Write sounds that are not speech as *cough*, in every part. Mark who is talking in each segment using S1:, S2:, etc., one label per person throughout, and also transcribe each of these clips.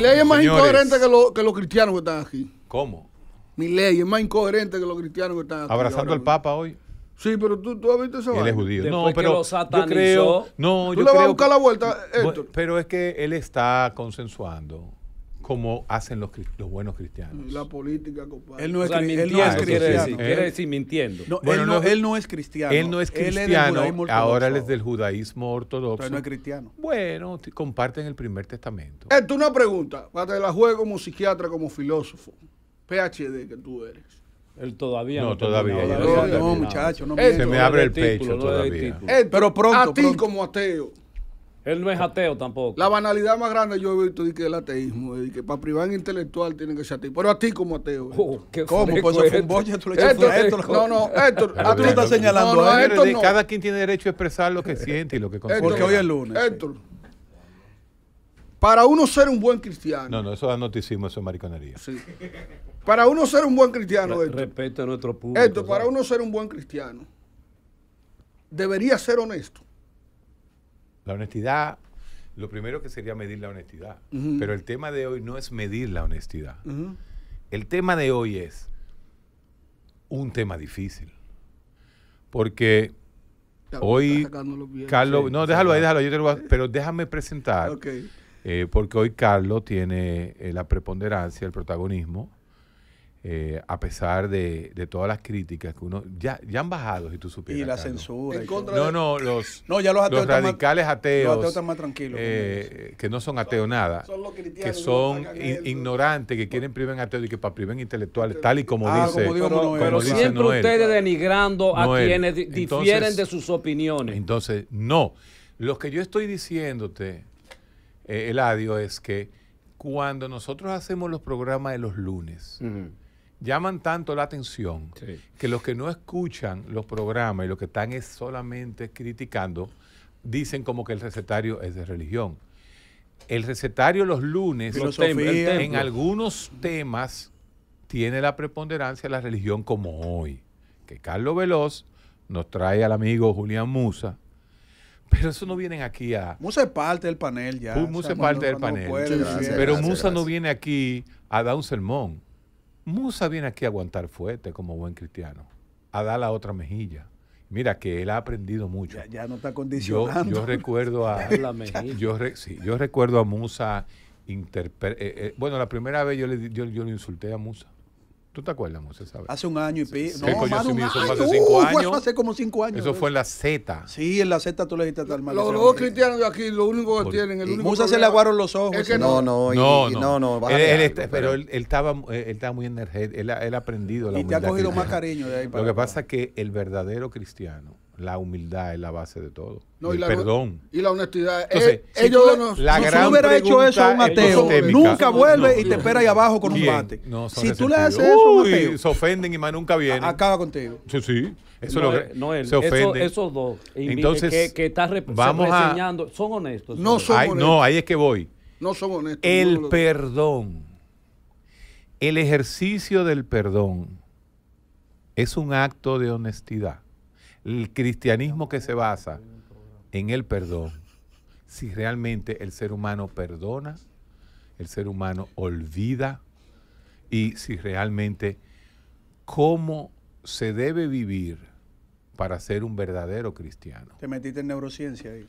S1: Mi ley es más incoherente que, que los cristianos que están aquí. ¿Cómo? Mi ley es más incoherente que los cristianos que están aquí. Abrazando al Papa hoy. Sí, pero tú, tú has visto esa Él es judío. Después no, pero yo creo, no, ¿Tú yo le vas a buscar la vuelta,
S2: Héctor? Pero es que él está consensuando como hacen los, buenos cristianos.
S1: La política, compadre. Él no es, él no es cristiano. Ah, quiere decir, mintiendo. él, no, es cristiano. Él no es cristiano. Él es ahora él es
S2: del judaísmo ortodoxo. Pero no es cristiano. Bueno, comparten el primer testamento.
S1: Esto eh, una pregunta. Para te la juego como psiquiatra, como filósofo. PhD que tú eres. Él todavía no. todavía. No, no, muchacho. se me abre el pecho todavía. Eh, pero pronto. A ti como ateo.
S3: Él no es ateo tampoco.
S1: La banalidad más grande yo he visto es que el ateísmo, que para privar intelectual tiene que ser ateo. Pero a ti como ateo. Oh, ¿Cómo? Pues eso fue un boche, tú le a Héctor. Eh, no, no, Héctor. a tú lo estás señalando. Cada
S2: quien tiene derecho a expresar lo que siente y lo que considera. Porque hoy es lunes.
S1: Héctor. Para uno ser un buen cristiano.
S2: No, no, eso es noticismo,
S1: eso es mariconería. Sí. Para uno ser un buen cristiano, Respeto a nuestro público. Héctor, para uno ser un buen cristiano, debería ser honesto.
S2: La honestidad, lo primero que sería medir la honestidad. Pero el tema de hoy no es medir la honestidad. El tema de hoy es un tema difícil. Porque pues, hoy, Carlos, no, déjalo ahí, déjalo, yo pero déjame presentar. Eh, porque hoy Carlos tiene eh, la preponderancia, el protagonismo eh, a pesar de, todas las críticas que uno ya, ya han bajado si tú supieras y
S4: la censura no
S2: no los no los, radicales ateos que no son ateos nada que son ignorantes que quieren priven ateos y que para priven intelectuales tal y como ah, dice pero, siempre ustedes denigrando a quienes difieren de sus opiniones entonces no lo que yo estoy diciéndote eh, Eladio es que cuando nosotros hacemos los programas de los lunes llaman tanto la atención que los que no escuchan los programas y los que están solamente criticando, dicen como que el recetario es de religión. El recetario los lunes en algunos temas tiene la preponderancia la religión como hoy, que Carlos Veloz nos trae al amigo Julián Musa, pero eso no vienen aquí a.
S4: Musa es parte del panel ya. Musa es parte del panel.
S2: pero Musa no viene aquí a dar un sermón. Musa viene aquí a aguantar fuerte como buen cristiano, a dar la otra mejilla. Mira que él ha aprendido mucho. Ya, no está condicionando. Yo, recuerdo a *laughs* mejilla. Yo, recuerdo a Musa eh, eh, bueno, la primera vez yo le, yo, yo le insulté a Musa. ¿Tú te acuerdas, Monse? Hace un año y pico. no, más, de un Eso hace cinco uh, Hace como cinco años. Eso fue en la Z.
S4: Sí, en la Z tú le dijiste tal mal. Los dos cristianos de aquí, lo único que tienen. El único Musa se le aguaron los ojos.
S2: no, no, y, no. no, él, pero eh, él, estaba, muy energético. Él, ha aprendido la Y te ha cogido más cariño de ahí Lo que pasa es que el verdadero cristiano la humildad es la base de todo. el perdón.
S1: Y la honestidad. Entonces, eh, si ellos tú, hubieras la gran hecho eso a un ateo, nunca vuelve y te espera
S2: ahí abajo con un mate. si tú le haces eso a un ateo, se ofenden y más nunca vienen. Acaba contigo. Sí, sí. Eso no, lo, no él, se ofenden. esos dos. Entonces, que, estás reseñando,
S1: a, son honestos.
S2: No son honestos. No, ahí es que voy.
S1: No son honestos. El
S2: perdón, el ejercicio del perdón es un acto de honestidad el cristianismo que se basa en el perdón, si realmente el ser humano perdona, el ser humano olvida y si realmente cómo se debe vivir para ser un verdadero cristiano.
S4: Te metiste en neurociencia ahí.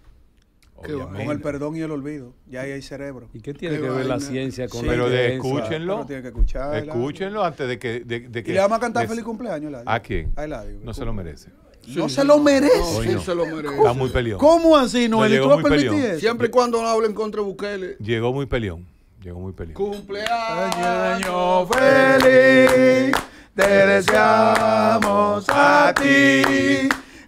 S4: Con el perdón y el olvido. Ya ahí hay cerebro. ¿Y qué tiene que ver la ciencia
S2: con la Pero escúchenlo. escúchenlo antes de que, de, le vamos a cantar feliz cumpleaños, ¿A quién? No se lo merece no se lo merece. No, se lo merece. Está muy peleón. ¿Cómo así, Noel? No, ¿Tú lo Siempre y
S1: cuando hablen contra Bukele.
S2: Llegó muy peleón. Llegó muy peleón.
S1: Cumpleaños
S4: feliz. Te deseamos a
S2: ti.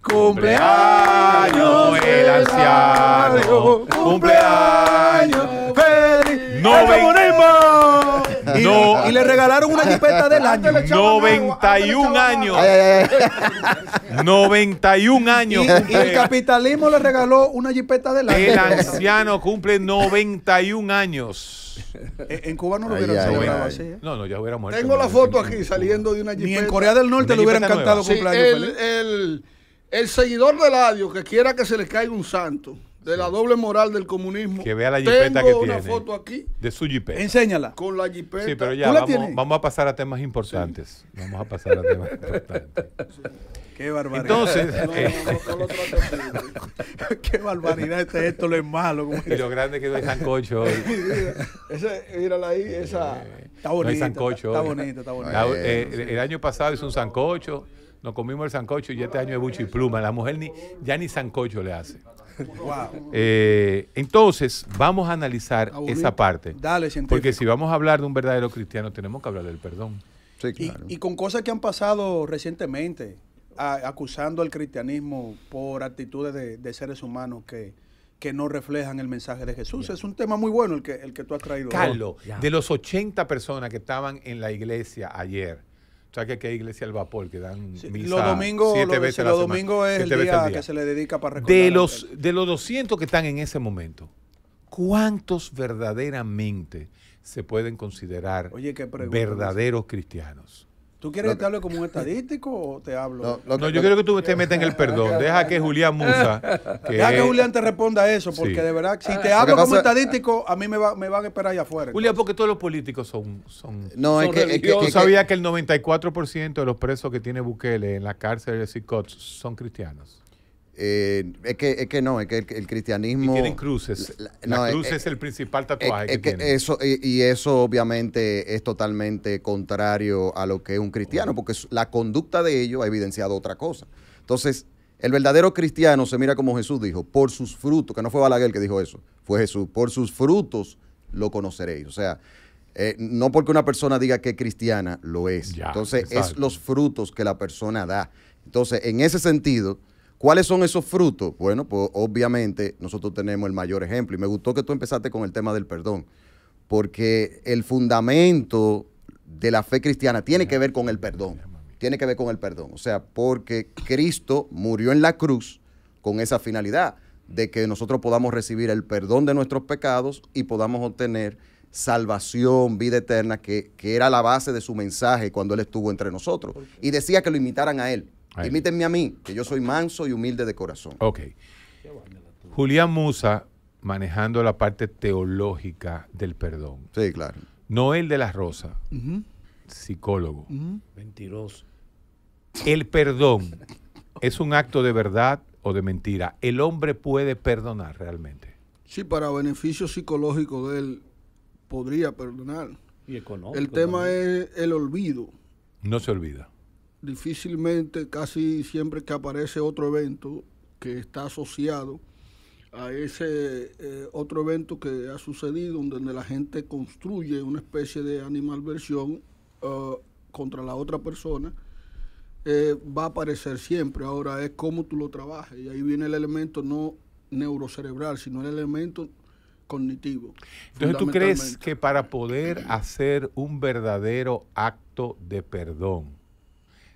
S2: Cumpleaños el anciano. Cumpleaños feliz. ¡No comunismo
S4: y, le regalaron una jipeta del año. 91 años.
S2: 91 años. Y, el
S4: capitalismo le regaló una jipeta del año. El
S2: anciano cumple 91 años. En Cuba no lo hubieran así. ¿eh? No, no, ya hubiera muerto. Tengo la foto aquí
S1: saliendo de una jipeta. Ni en Corea del Norte le hubieran cantado cumpleaños. el, seguidor del radio que quiera que se le caiga un santo de la doble moral del comunismo. Que vea la jipeta Tengo una foto aquí. De su jipeta. Enséñala. Con la jipeta. Sí, pero ya la vamos,
S2: vamos, a pasar a temas importantes. Vamos a pasar a temas importantes. Qué barbaridad. Entonces, no, qué barbaridad este esto lo es malo. y lo grande que es hay sancocho hoy. mírala
S1: ahí, esa.
S2: Está bonito. está el, año pasado hizo un sancocho nos comimos el sancocho y este año es bucho y pluma. La mujer ni, ya ni sancocho le hace. Eh, entonces, vamos a analizar esa parte. Porque si vamos a hablar de un verdadero cristiano, tenemos que hablar del perdón. y,
S4: con cosas que han pasado recientemente, acusando al cristianismo por actitudes de, seres humanos que, que no reflejan el mensaje de Jesús. Es un tema muy bueno el que, el que tú has traído. Carlos, de
S2: los 80 personas que estaban en la iglesia ayer, o sea, que hay iglesia al vapor que dan misa los domingos, siete veces Los domingos es el día, que se le dedica para recordar. De los, de los 200 que están en ese momento, ¿cuántos verdaderamente se pueden considerar verdaderos cristianos? ¿Tú quieres que te hable
S4: como un estadístico o te hablo? No, yo quiero
S2: que tú te metas en el perdón. *laughs* Deja que Julián Musa. *laughs* Deja que Julián
S4: te responda eso, porque de verdad, si ah. te hablo como estadístico, a mí me, van a esperar allá afuera.
S2: Julián, porque todos los políticos son. son no, es, que, Yo sabía que el 94% de los presos que tiene Bukele en la cárcel de Sicot son cristianos.
S5: Eh, es, que, que no, es que el, cristianismo. Y tienen cruces.
S2: La, cruz eh, es, el principal eh, tatuaje que, tienen. Eso,
S5: y, eso obviamente es totalmente contrario a lo que es un cristiano, porque la conducta de ellos ha evidenciado otra cosa. Entonces, el verdadero cristiano se mira como Jesús dijo, por sus frutos, que no fue Balaguer el que dijo eso, fue Jesús, por sus frutos lo conoceréis. O sea, no porque una persona diga que es cristiana, lo es. Entonces, es los frutos que la persona da. Entonces, en ese sentido ¿Cuáles son esos frutos? Bueno, pues obviamente nosotros tenemos el mayor ejemplo. Y me gustó que tú empezaste con el tema del perdón, porque el fundamento de la fe cristiana tiene que ver con el perdón. Tiene que ver con el perdón. O sea, porque Cristo murió en la cruz con esa finalidad de que nosotros podamos recibir el perdón de nuestros pecados y podamos obtener salvación, vida eterna, que, que era la base de su mensaje cuando Él estuvo entre nosotros. Y decía que lo imitaran a Él. Imítenme a mí, que yo soy manso y humilde de corazón.
S2: Ok. Julián Musa manejando la parte teológica del perdón. Sí, claro. Noel de la Rosa, psicólogo. Mentiroso. El perdón es un acto de verdad o de mentira. El hombre puede perdonar realmente.
S1: Sí, para beneficio psicológico de él podría perdonar. Y
S2: económico. El tema
S1: es el olvido.
S2: No se olvida
S1: difícilmente, casi siempre que aparece otro evento que está asociado a ese eh, otro evento que ha sucedido, donde la gente construye una especie de animalversión versión eh, contra la otra persona, eh, va a aparecer siempre. Ahora es cómo tú lo trabajas. Y ahí viene el elemento no neurocerebral, sino el elemento cognitivo. Entonces tú crees
S2: que para poder hacer un verdadero acto de perdón,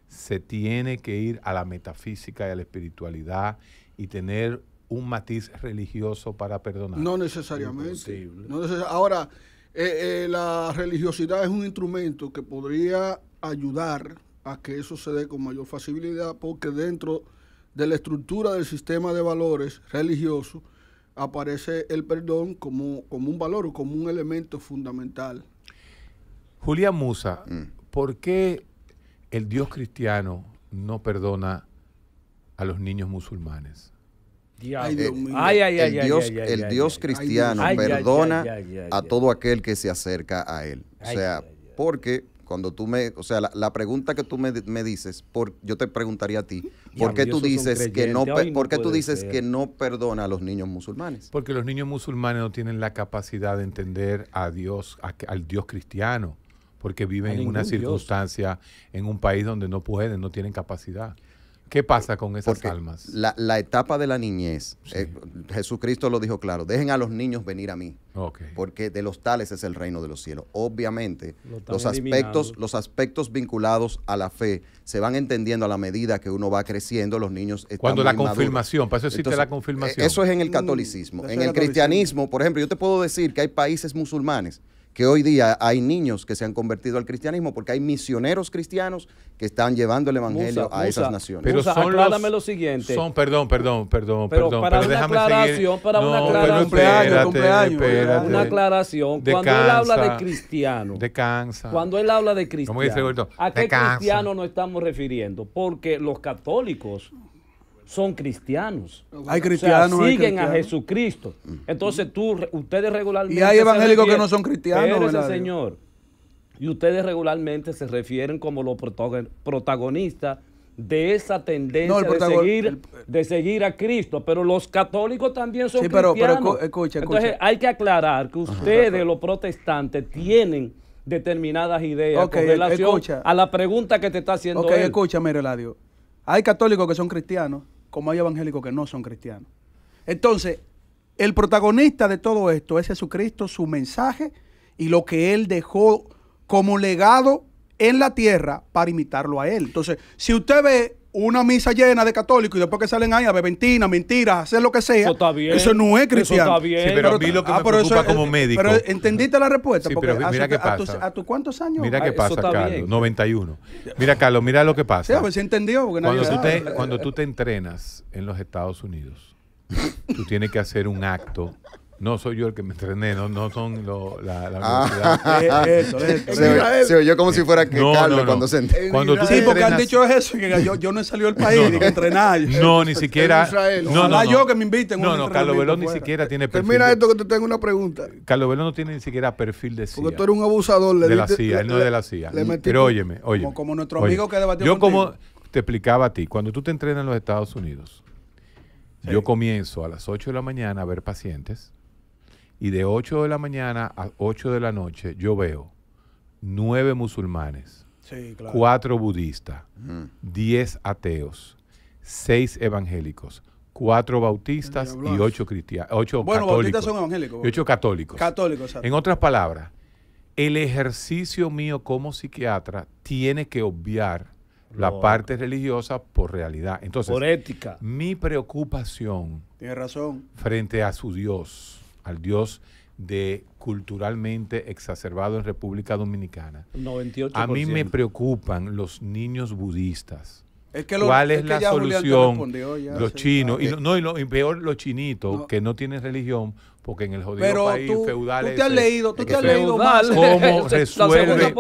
S2: se tiene que ir a la metafísica y a la espiritualidad y tener un matiz religioso para perdonar. No necesariamente.
S1: Ahora, eh, eh, la religiosidad es un instrumento que podría ayudar a que eso se dé con mayor facilidad porque dentro de la estructura del sistema de valores religioso aparece el perdón como, como un valor o como un elemento fundamental.
S2: Julia Musa, mm. ¿por qué el Dios cristiano no perdona a los niños musulmanes.
S3: El
S5: Dios cristiano perdona a todo aquel que se acerca a él. O sea, porque cuando tú me, o sea, la, pregunta que tú me, dices, por, yo te preguntaría a ti, ¿por qué tú dices que no, tú dices que no perdona a los niños musulmanes?
S2: Porque los niños musulmanes no tienen la capacidad de entender a Dios, al Dios cristiano porque viven en una circunstancia, en un país donde no pueden, no tienen capacidad. ¿Qué pasa con esas almas? La, etapa de la niñez, eh, Jesucristo lo dijo
S5: claro, dejen a los niños venir a mí, porque de los tales es el reino de los cielos. Obviamente, los, aspectos, los aspectos vinculados a la fe se van entendiendo a la medida que uno va creciendo, los niños están Cuando la confirmación, para eso existe la confirmación. Eh, eso es en el mm, catolicismo. en el cristianismo, por ejemplo, yo te puedo decir que hay países musulmanes que hoy día hay niños que se han convertido al cristianismo porque hay misioneros cristianos que están llevando el evangelio a esas naciones.
S2: Pero Musa, son lo siguiente. Son, perdón, perdón, perdón, perdón. Para una aclaración, para una aclaración. Espérate, cumpleaños, espérate, una aclaración.
S3: cuando él habla de cristiano.
S2: Descansa. Cuando
S3: él habla de cristiano. ¿A qué cristianos cristiano nos estamos refiriendo? Porque los católicos son cristianos. Hay cristianos. siguen a Jesucristo. Entonces tú, ustedes regularmente... Y hay evangélicos que no son cristianos. Ese señor. Y ustedes regularmente se refieren como los protagonistas de esa tendencia de, seguir, a Cristo, pero los católicos también son sí, pero, cristianos. Pero, escucha, Entonces hay que aclarar que ustedes, los protestantes, tienen determinadas ideas con e-, relación a la pregunta que te está haciendo Ok, él. escucha,
S4: Hay católicos que son cristianos como hay evangélicos que no son cristianos. Entonces, el protagonista de todo esto es Jesucristo, su mensaje y lo que él dejó como legado en la tierra para imitarlo a él. Entonces, si usted ve una misa llena de católicos y después que salen ahí a beventina, mentiras, hacer lo que sea. Eso, está bien. eso no es cristiano. Eso está bien. pero, a mí lo que ah, me preocupa como eh, médico. Pero eh,
S2: entendiste la respuesta. porque mira qué pasa.
S4: A, tus cuántos años? Mira qué pasa, Carlos. Bien.
S2: 91. Mira, Carlos, mira lo que pasa. a entendió. cuando, tú te, cuando tú te entrenas en los Estados Unidos, tú tienes que hacer un acto no soy yo el que me entrené, no, no son los. la, la ah, *laughs* eso, eso, se, como si fuera que Carlos cuando se en Sí, porque han dicho eso, que yo, no
S4: he salido del país ni que
S2: entrenar. No, ni siquiera. No, yo que me inviten. No, no, Carlos Velón ni siquiera tiene pues perfil. Mira esto que te tengo una pregunta. Carlos Velón no tiene ni siquiera perfil de CIA. Porque tú eres un abusador. Le de la CIA, él no es de la CIA. Pero óyeme, oye. Como, nuestro amigo que debatió Yo como te explicaba a ti, cuando tú te entrenas en los Estados Unidos, yo comienzo a las 8 de la mañana a ver pacientes y de 8 de la mañana a 8 de la noche yo veo nueve musulmanes, sí, cuatro budistas, 10 mm. ateos, seis evangélicos, cuatro bautistas y ocho cristianos, ocho bueno, católicos. católicos. En otras palabras, el ejercicio mío como psiquiatra tiene que obviar
S3: la parte
S2: religiosa por realidad. Entonces, por ética. Mi preocupación. Tiene razón. Frente a su Dios al Dios de culturalmente exacerbado en República Dominicana. 98%. A mí me preocupan los niños budistas. ¿Cuál es, la solución? los chinos, ah, y, no, lo, peor los chinitos que no tienen religión porque en el jodido país tú, feudal tú te has leído, tú te has leído mal. *laughs* cómo, *laughs* resuelve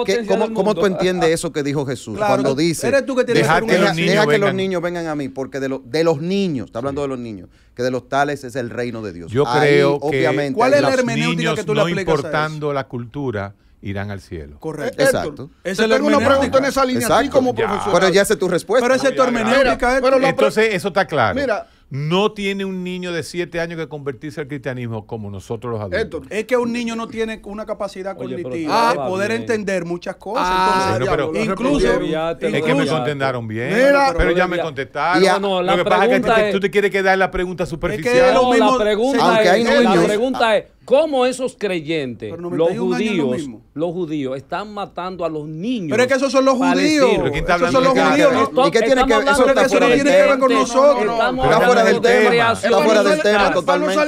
S2: cómo tú
S5: entiendes eso que dijo Jesús cuando dice, eres que deja, que, los, niños que los niños vengan a mí, porque de, de los niños, está hablando de los niños, que de los tales es el reino de Dios. Yo creo que obviamente, ¿cuál es la hermenéutica que tú le no Están importando
S2: la cultura, irán al cielo. Correcto. Exacto. Esa es tengo una pregunta en esa línea, así como profesor. Pero ya sé tu respuesta. Pero esa es tu hermenéutica. Entonces, eso está claro. Mira, no tiene un niño de 7 años que convertirse al cristianismo como nosotros los adultos.
S4: es que un niño no tiene una capacidad
S2: cognitiva de poder entender muchas cosas. Ah, pero, incluso, Es que me contestaron bien. pero, ya me contestaron. lo que pasa es que tú te, quieres quedar en la pregunta superficial. Es la pregunta
S3: es ¿Cómo esos creyentes, los judíos, los judíos están matando a los niños? Pero es que esos son los judíos. esos son los judíos. ¿Y qué tiene que ver? Eso, está con nosotros. Está fuera del tema. Está fuera del tema totalmente.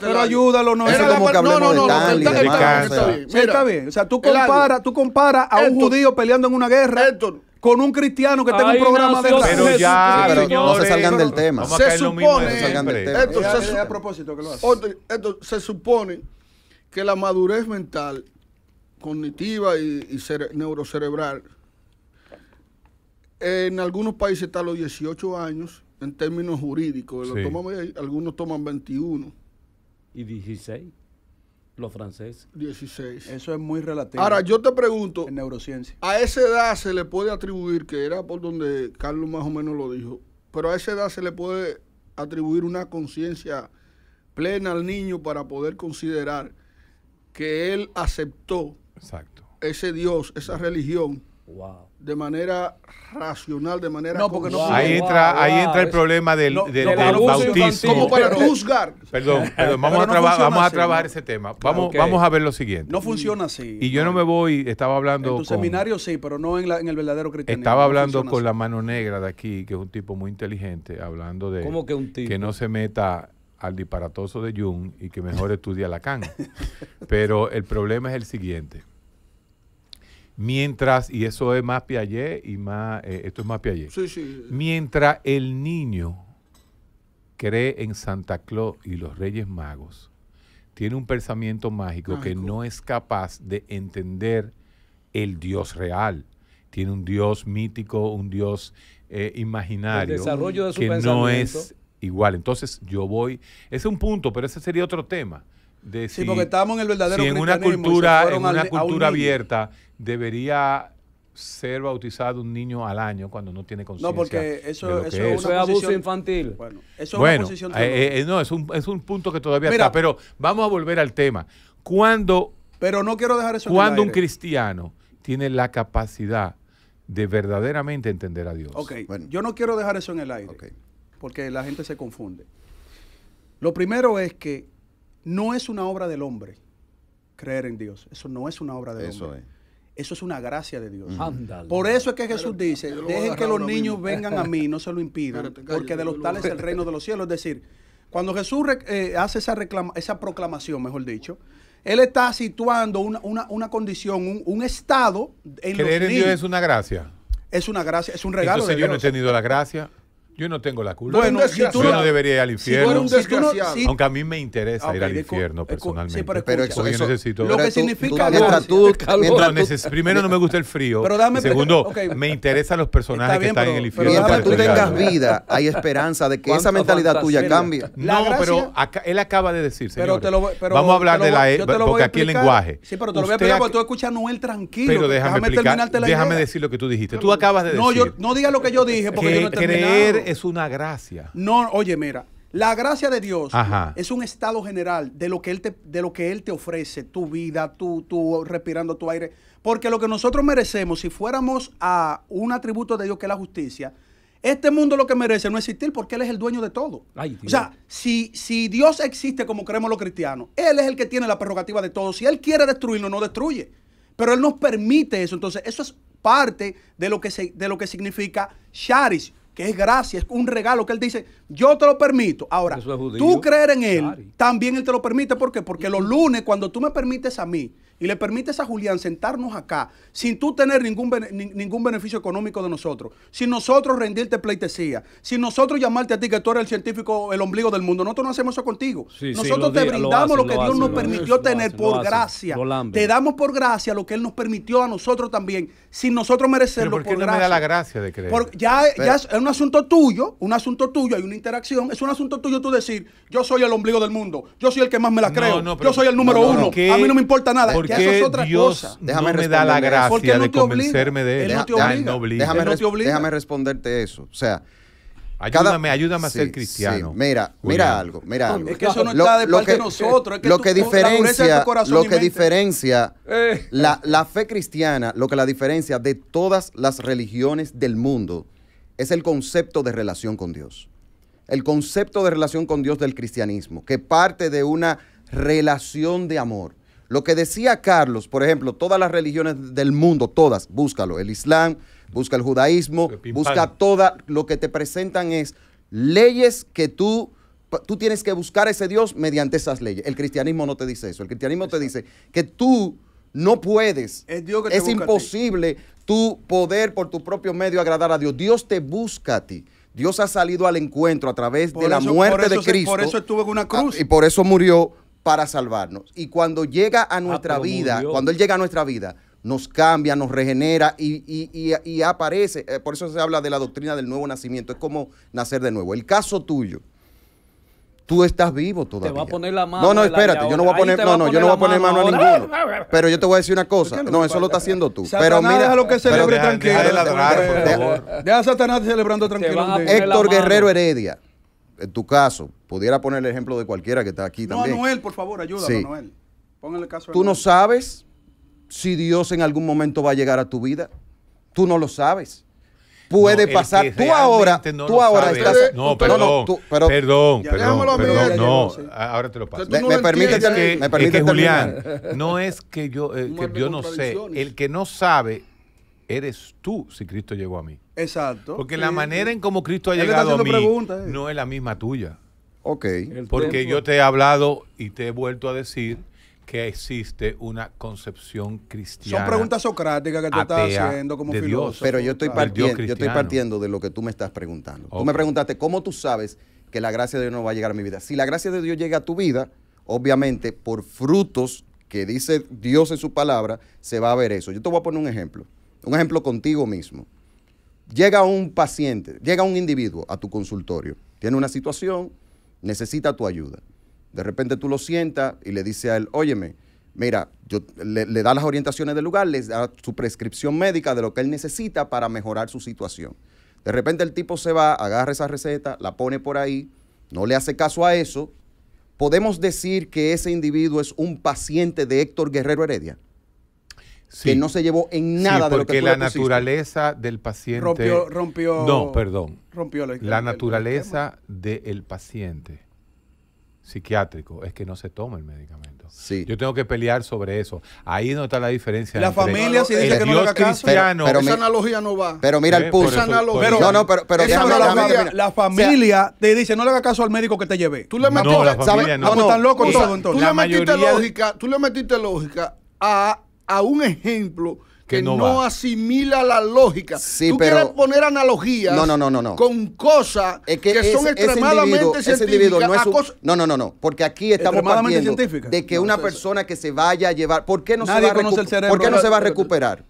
S4: Pero ayúdalo, no. Eso es como que de Está bien. O sea, tú comparas a un judío peleando en una guerra con un cristiano que tenga un programa de Pero ya, no se salgan del tema. se supone, propósito que lo
S1: hace. se supone que la madurez mental, cognitiva y, neurocerebral, en algunos países está a los 18 años, en términos jurídicos. algunos toman 21. ¿Y 16? Los franceses. 16. Eso es muy relativo. Ahora, yo te
S4: pregunto. En neurociencia.
S1: A esa edad se le puede atribuir, que era por donde Carlos más o menos lo dijo, pero a esa edad se le puede atribuir una conciencia plena al niño para poder considerar que él aceptó Exacto. ese Dios, esa religión. Wow de manera racional, de manera porque ahí
S2: entra ahí entra el problema del, bautismo como para juzgar. Perdón, *laughs* perdón vamos, a vamos a trabajar ese tema. Vamos vamos a ver lo siguiente.
S4: No funciona así.
S2: Y yo no me voy, estaba hablando En tu seminario
S4: sí, pero no en, el verdadero cristianismo. Estaba hablando con la
S2: mano negra de aquí, que es un tipo muy inteligente, hablando de que, que no se meta al disparatoso de Jung y que mejor estudia Lacan. *laughs* pero el problema es el siguiente. Mientras, y eso es más Piaget y más, eh, esto es más Piaget. Mientras el niño cree en Santa Claus y los Reyes Magos, tiene un pensamiento mágico, que no es capaz de entender el Dios real. Tiene un Dios mítico, un Dios eh, imaginario el desarrollo de su que no es igual. Entonces yo voy, ese es un punto, pero ese sería otro tema. sí, porque estamos en el verdadero si en una cultura, en una cultura abierta debería ser bautizado un niño al año cuando no tiene conciencia. No, porque eso, eso es, abuso
S3: infantil. Bueno, eso es eh, eh,
S2: eh, no, es un, punto que todavía está, pero vamos a volver al tema. Cuando, pero no quiero dejar eso cuando un cristiano tiene la capacidad de verdaderamente entender a Dios. yo no quiero dejar
S4: eso en el aire, porque la gente se confunde. Lo primero es que no es una obra del hombre creer en Dios, eso no es una obra del eso Es. Eso es una gracia de Dios. Por eso es que Jesús dice, dejen que los niños vengan a mí, no se lo impidan, porque de los tales es el reino de los cielos. Es decir, cuando Jesús eh, hace esa, reclama, esa proclamación, mejor dicho, él está situando una, condición, un, estado en Creer en Dios es una gracia. Es una gracia, es un regalo de Dios. yo no he tenido la gracia.
S2: Yo no tengo la culpa. yo no debería ir al infierno. Si tú aunque a mí me interesa ir al infierno personalmente. Sí, pero, pero eso, yo necesito. Lo que significa primero no me gusta el frío. segundo, me interesan los personajes que están en el infierno. Mientras tú tengas vida, hay
S5: esperanza de que esa mentalidad tuya cambie. No, pero
S2: él acaba de decir,
S4: Vamos a hablar de la e-, porque aquí el lenguaje. Sí, pero te lo voy a explicar porque tú escuchas a Noel tranquilo. Pero déjame explicar. Déjame decir
S2: lo que tú dijiste. Tú acabas de decir. No, no
S4: digas lo que yo dije porque yo no he terminado
S2: es una gracia.
S4: No, oye, mira, la gracia de Dios es un estado general de lo que Él te, de lo que él te ofrece, tu vida, tu, respirando tu aire. Porque lo que nosotros merecemos, si fuéramos a un atributo de Dios que es la justicia, este mundo lo que merece no existir porque Él es el dueño de todo. o sea, si, si Dios existe como creemos los cristianos, Él es el que tiene la prerrogativa de todo. Si Él quiere destruirlo no destruye. Pero Él nos permite eso. Entonces, eso es parte de lo que, se, de lo que significa charis, que es gracia, es un regalo que Él dice, yo te lo permito. Ahora,
S3: tú
S4: creer en Él, también Él te lo permite. ¿Por qué? Porque los lunes, cuando tú me permites a mí y le permites a Julián sentarnos acá sin tú tener ningún, ningún beneficio económico de nosotros, sin nosotros rendirte pleitesía, sin nosotros llamarte a ti que tú eres el científico, el ombligo del mundo. Nosotros no hacemos eso contigo. nosotros te brindamos lo, que Dios nos permitió tener por gracia. Te damos por gracia lo que Él nos permitió a nosotros también, sin nosotros merecerlo por, no gracia. da la gracia
S2: de creer? ya, es,
S4: un asunto tuyo, un asunto tuyo, hay una interacción, es un asunto tuyo tú decir, yo soy el ombligo del mundo, yo soy el que más me la creo, yo soy el número uno, a mí no me importa nada. ¿Por Dios déjame me da la gracia de
S5: convencerme de él? Déjame responderte eso. O sea, Ayúdame, a ser cristiano. Mira, mira algo, Es que eso no está de parte de nosotros. lo, que diferencia, lo que diferencia, eh. la, la, fe cristiana, lo que la diferencia de todas las religiones del mundo es el concepto de relación con Dios. El concepto de relación con Dios del cristianismo, que parte de una relación de amor. Lo que decía Carlos, por ejemplo, todas las religiones del mundo, todas, búscalo, el Islam, busca el judaísmo, busca toda, lo que te presentan es leyes que tú, tú tienes que buscar a ese Dios mediante esas leyes. El cristianismo no te dice eso, el cristianismo te dice que tú no puedes, es, imposible tu poder por tu propio medio agradar a Dios. Dios te busca a ti. Dios ha salido al encuentro a través de la muerte de Cristo. por eso estuvo en una cruz. Y por eso murió para salvarnos. Y cuando llega a ah, nuestra vida, cuando Él llega a nuestra vida, nos cambia, nos regenera y, y, y, aparece. Eh, por eso se habla de la doctrina del nuevo nacimiento. Es como nacer de nuevo. El caso tuyo. Tú estás vivo todavía. Te va a poner
S3: la mano. No, no, espérate. Yo no voy a poner, no, no, yo no voy a poner mano a *laughs* ninguno. Pero
S5: yo te voy a decir una cosa. No, eso lo estás haciendo tú. pero mira. Déjalo que celebre tranquilo.
S4: Deja, Satanás celebrando tranquilo. Héctor Guerrero Heredia
S5: en tu caso, pudiera poner el ejemplo de cualquiera que está aquí también. No, Manuel
S4: por favor, ayúdame, Manuel Póngale caso Tú no
S5: sabes si Dios en algún momento va a llegar a tu vida. Tú no lo sabes. Puede pasar. Tú ahora, tú ahora estás. No, perdón. No, perdón, perdón, perdón, no,
S2: ahora te lo paso. me, permite, que, me permite Julián, no es que yo, eh, que yo no sé. El que no sabe eres tú si Cristo llegó a mí.
S4: Exacto. Porque la manera en cómo Cristo ha llegado a mí eh.
S2: no es la misma tuya. Ok. Porque yo te he hablado y te he vuelto a decir que existe una concepción cristiana. Son preguntas socráticas que tú estás haciendo como filósofo. Pero yo estoy, partiendo, yo
S5: estoy partiendo de lo que tú me estás preguntando. Tú me preguntaste, ¿cómo tú sabes que la gracia de Dios no va a llegar a mi vida? Si la gracia de Dios llega a tu vida, obviamente por frutos que dice Dios en su palabra, se va a ver eso. Yo te voy a poner un ejemplo un ejemplo contigo mismo. Llega un paciente, llega un individuo a tu consultorio, tiene una situación, necesita tu ayuda. De repente tú lo sientas y le dice a él, óyeme, mira, yo, le, le da las orientaciones del lugar, le da su prescripción médica de lo que él necesita para mejorar su situación. De repente el tipo se va, agarra esa receta, la pone por ahí, no le hace caso a eso. ¿Podemos decir que ese individuo es un paciente de Héctor Guerrero Heredia? que no se llevó en nada de lo que Porque la
S2: naturaleza del paciente. Rompió, rompió. No, perdón. Rompió la, la naturaleza del paciente psiquiátrico es que no se toma el medicamento. Sí. Yo tengo que pelear sobre eso. Ahí no está la diferencia. La familia si dice que no le haga caso, pero, esa
S4: analogía no va.
S2: Pero mira el eh, punto. Esa analogía. Pero, no, no, pero, pero esa analogía,
S4: la familia te dice, no le haga caso al médico que te llevé. Ah, pues tú le metiste, ¿sabes? Están locos entonces. mayoría, lógica,
S1: tú le metiste lógica a a un ejemplo que, no, asimila la lógica. Sí, Tú quieres poner analogías no, no, no, no, con cosas que, son extremadamente científicas.
S5: no, no, no, no, porque aquí estamos partiendo de que una persona que se vaya a llevar, ¿por qué no, se va, ¿Por qué no se va a recuperar?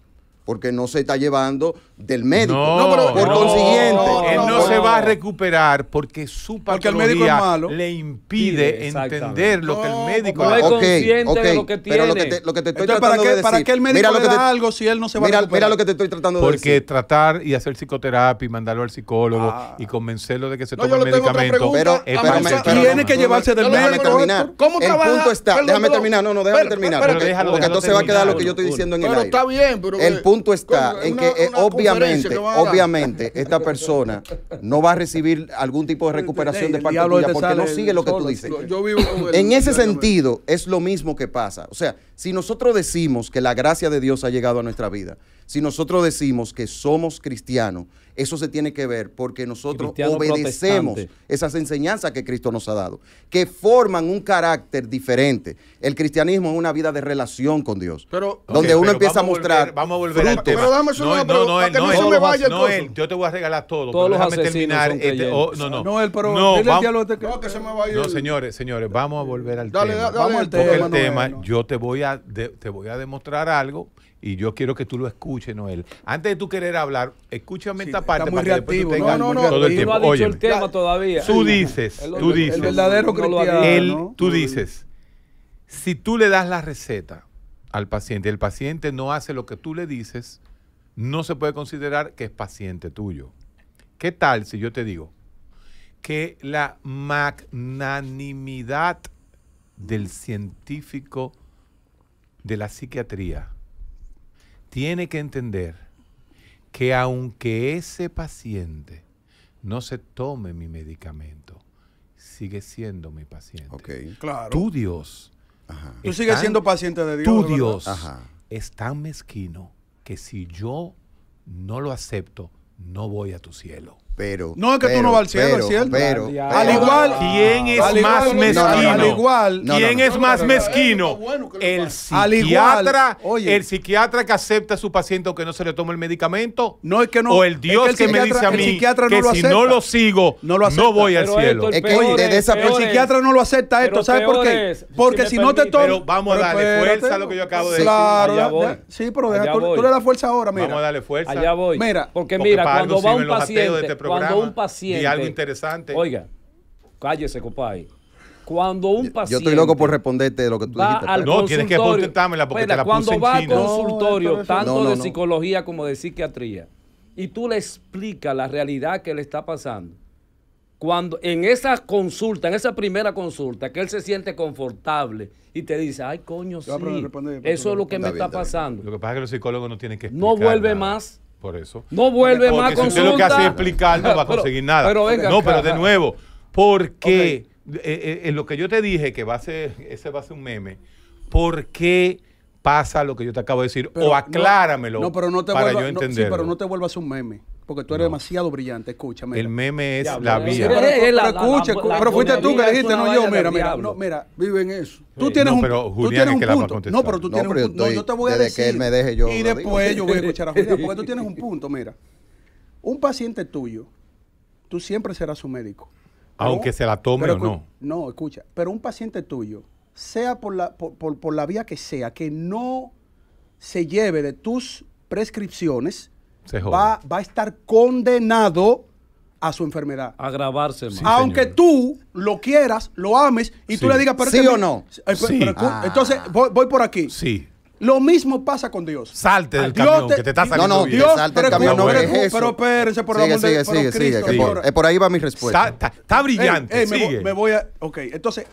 S5: Porque no se está llevando del médico. No, por consiguiente. él eh, no, se va a
S2: recuperar porque su patología le impide entender lo que el médico no, es consciente de lo que tiene. Pero lo que te, lo que te estoy tratando qué, de decir. el médico mira le da te, algo
S4: si él
S5: no se va mira, a recuperar? Mira lo
S2: que te estoy tratando porque de decir. Porque tratar y hacer psicoterapia y mandarlo al psicólogo ah. y convencerlo de que se tome el medicamento. pero, tiene que llevarse del médico. Déjame terminar. el punto está. Déjame terminar. No, no, déjame terminar. Porque entonces va a quedar lo que yo estoy diciendo en el aire. Pero
S1: está bien, El eh,
S5: punto está en que eh, obviamente, esta persona no va a recibir algún tipo de recuperación de parte este porque no sigue lo que tú dices. en ese sentido, es lo mismo que pasa. O sea, si nosotros decimos que la gracia de Dios ha llegado a nuestra vida, si nosotros decimos que somos cristianos, eso se tiene que ver porque nosotros obedecemos esas enseñanzas que Cristo nos ha dado, que forman un carácter diferente. El cristianismo es una vida de relación con Dios, pero, donde uno empieza a mostrar. vamos a volver tema. no, no, no, no,
S2: yo te voy a regalar todo. déjame terminar. Este, oh, no, no. No, pero no, este no, que se me vaya no, señores, señores, vamos a volver al tema. Dale, dale, vamos al tema. yo te voy a demostrar algo y yo quiero que tú lo escuches, Noel. Antes de tú querer hablar, escúchame esta parte para que tú tengas todo el tiempo. No todavía. Tú dices, tú dices. El verdadero cristiano. Él, tú dices, si tú le das la receta al paciente, el paciente no hace lo que tú le dices, no se puede considerar que es paciente tuyo. ¿Qué tal si yo te digo que la magnanimidad del científico de la psiquiatría tiene que entender que aunque ese paciente no se tome mi medicamento, sigue siendo mi paciente. Claro. Tu Dios. Tú sigues siendo paciente de Dios. Tu Dios es tan mezquino que si yo no lo acepto, no voy a tu cielo. No es que tú no vas al cielo, es cierto. Pero, al igual. ¿Quién es más mezquino? al igual. ¿Quién es más mezquino? El psiquiatra. el psiquiatra que acepta a su paciente que no se le tome el medicamento. No es que no. O el Dios que, me dice a mí que si no lo
S4: sigo, no, voy al cielo. el psiquiatra no lo acepta esto. ¿Sabes por qué? Porque si no te tomas. Pero vamos a darle fuerza a lo que yo acabo de decir. Claro. Sí, pero tú le das fuerza ahora, mira. Vamos
S2: a darle fuerza. Allá voy. Mira. Porque mira, cuando va un paciente cuando un paciente, algo
S3: interesante. Oiga, cállese, copay Cuando un paciente. Yo estoy loco por
S5: responderte lo que tú dijiste. no, tienes que contentármela porque te la Cuando va al consultorio, tanto de
S3: psicología como de psiquiatría, y tú le explicas la realidad que le está pasando, cuando en esa consulta, en esa primera consulta, que él se siente confortable y te dice, ay, coño, sí, eso es lo que me está,
S2: pasando. Lo que pasa es que los psicólogos no tienen que explicar. No vuelve más. Por eso. No vuelve porque más si consulta. Usted lo que hace es explicar, no va a *laughs* conseguir nada. Pero venga, no, pero de nuevo, porque en eh, eh, eh, lo que yo te dije, que va a ser, ese va a ser un meme, ¿por qué pasa lo que yo te acabo de decir? o acláramelo para yo entender No, pero
S4: no te vuelvas un meme. Porque tú eres demasiado brillante, escúchame. El meme es la vía. Pero, escucha, pero fuiste tú que dijiste, no yo, mira, mira, mira, vive en eso.
S5: Tú tienes no, pero Julián un, es que La va a no, pero tú tienes un punto. yo te voy a decir. y después yo voy
S4: a escuchar a Julián, porque tú tienes un *laughs* punto, mira. Un paciente tuyo, tú siempre serás su médico.
S2: Aunque se la tome o no.
S4: No, escucha, pero un paciente tuyo, sea por la, por, por la vía que sea, que no se lleve de tus prescripciones, va, a estar condenado a su enfermedad.
S3: Agravarse Aunque
S4: tú lo quieras, lo ames y tú le digas, pero sí o no. Eh, ah. Entonces, voy, por aquí. Sí. Lo mismo pasa con Dios. Salte ah, del Dios que te está saliendo No, no, salte No, Pero espérense, por la sigue, de, sigue, sigue,
S5: por, ahí va mi respuesta. Está, brillante, eh, eh,
S4: Me, voy, Ok, entonces,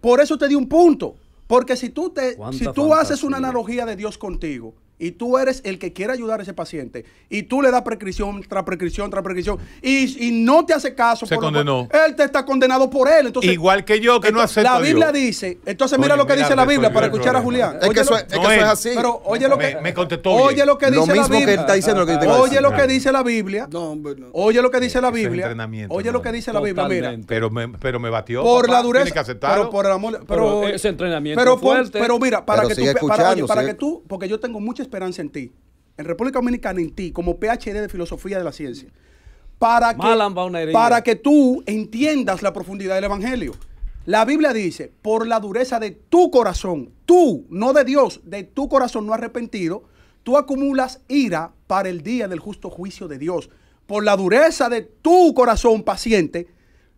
S4: por eso te di un punto. Porque si tú, te, si tú haces una analogía de Dios contigo, y tú eres el que quiere ayudar a ese paciente y tú le das prescripción tras prescripción tras prescripción y, y no te hace caso. Se él te está condenado por él. Igual
S2: que yo, que no acepto. La Biblia dice, entonces mira lo que dice la Biblia para escuchar a Julián. Es que, eso es, así. Pero oye lo que. Me, contestó. Oye lo que dice la Biblia. oye lo que
S4: dice la Biblia. Oye lo que dice la Biblia.
S2: Oye lo que dice la Biblia. Pero me, pero me batió. Por la dureza. Tiene Pero por
S4: el amor. Pero,
S2: ese entrenamiento. Pero, fuerte. pero mira, para que tú. Para que tú.
S4: Porque yo tengo mucha esperanza en ti, en República Dominicana, en ti, como PhD de Filosofía de la Ciencia, para que, para que tú entiendas la profundidad del Evangelio. La Biblia dice, por la dureza de tu corazón, tú, no de Dios, de tu corazón no arrepentido, tú acumulas ira para el día del justo juicio de Dios. Por la dureza de tu corazón paciente,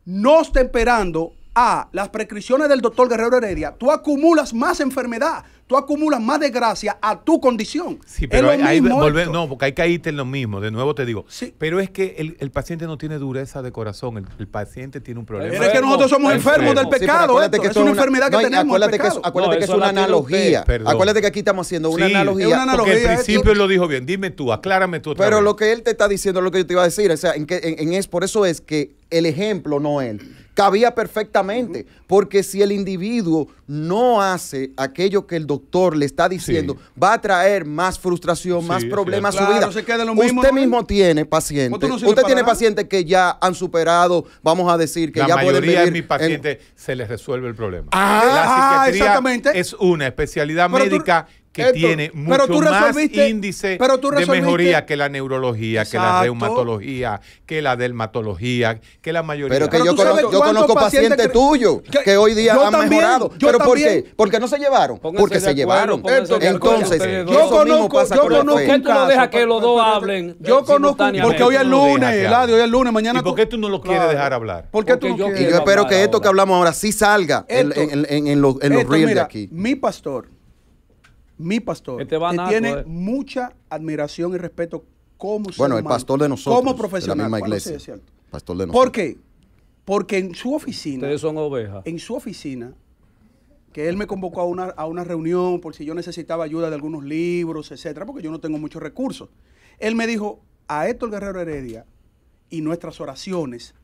S4: no esperando a las prescripciones del doctor Guerrero Heredia, tú acumulas más enfermedad tú acumulas más desgracia a tu condición. Sí,
S2: pero hay, que no, porque ahí caíste en lo mismo, de nuevo te digo. Sí. Pero es que el, el, paciente no tiene dureza de corazón, el, paciente tiene un problema. Pero es que nosotros somos enfermos del pecado, que es una, enfermedad que tenemos. Acuérdate, que es, acuérdate que es una analogía. Acuérdate
S5: que aquí estamos haciendo una analogía. Es Porque principio lo dijo bien, dime tú, aclárame tú. pero lo que él te está diciendo es lo que yo te iba a decir, o sea, en, que, en, es, por eso es que el ejemplo no él cabía perfectamente, porque si el individuo no hace aquello que el doctor le está diciendo, va a traer más frustración, más problemas a su vida. usted mismo tiene pacientes. usted tiene pacientes que ya han superado,
S2: vamos a decir, que ya pueden vivir. de mis pacientes se les resuelve el problema. Ah, la psiquiatría exactamente. es una especialidad médica que tiene mucho más índice de mejoría que la neurología, que la reumatología, que la dermatología, que la mayoría. Pero que pero yo, conozco, yo conozco pacientes
S5: tuyos que, hoy día han mejorado. ¿Pero por qué? Porque no se llevaron. porque se llevaron. Entonces, yo conozco, yo conozco. ¿Por qué tú no dejas que
S3: los dos hablen? Yo conozco, porque hoy es lunes, Ladio, hoy es lunes, mañana. ¿Y por qué tú no lo
S4: quieres dejar hablar? Porque tú yo espero que esto que
S5: hablamos ahora sí salga en los reels de aquí.
S4: Mi pastor mi pastor, este que tiene eh. mucha admiración y respeto como Bueno, el pastor de nosotros. Como profesional. De la misma iglesia.
S5: Pastor de nosotros. ¿Por
S4: qué? Porque en su oficina. Ustedes son ovejas. En su oficina, que él me convocó a una, a una reunión por si yo necesitaba ayuda de algunos libros, etcétera, porque yo no tengo muchos recursos. Él me dijo a Héctor Guerrero Heredia y nuestras oraciones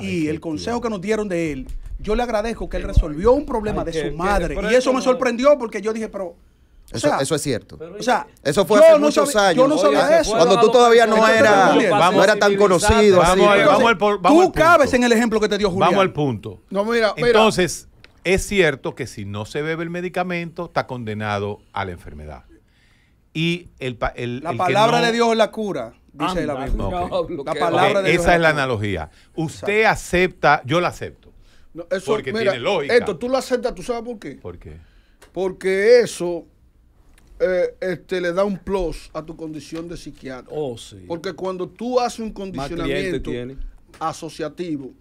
S4: y el consejo que nos dieron de él, yo le agradezco que él resolvió un problema de su madre. y eso me sorprendió porque yo dije, pero eso, eso, es cierto. O sea, eso fue hace muchos años. Yo no sabía eso. Cuando tú todavía no era, era tan conocido. tú cabes
S2: en el ejemplo que te dio Julián. Vamos al punto. Entonces, es cierto que si no se bebe el medicamento, está condenado a la enfermedad. Y el, la palabra de Dios es la
S4: cura, dice la
S2: Esa es la analogía. Usted acepta, yo la acepto.
S1: eso, porque mira, tiene lógica. Esto, tú lo aceptas, ¿tú sabes por qué? ¿Por qué? Porque eso eh, este, le da un plus a tu condición de psiquiatra. Oh, porque cuando tú haces un condicionamiento asociativo,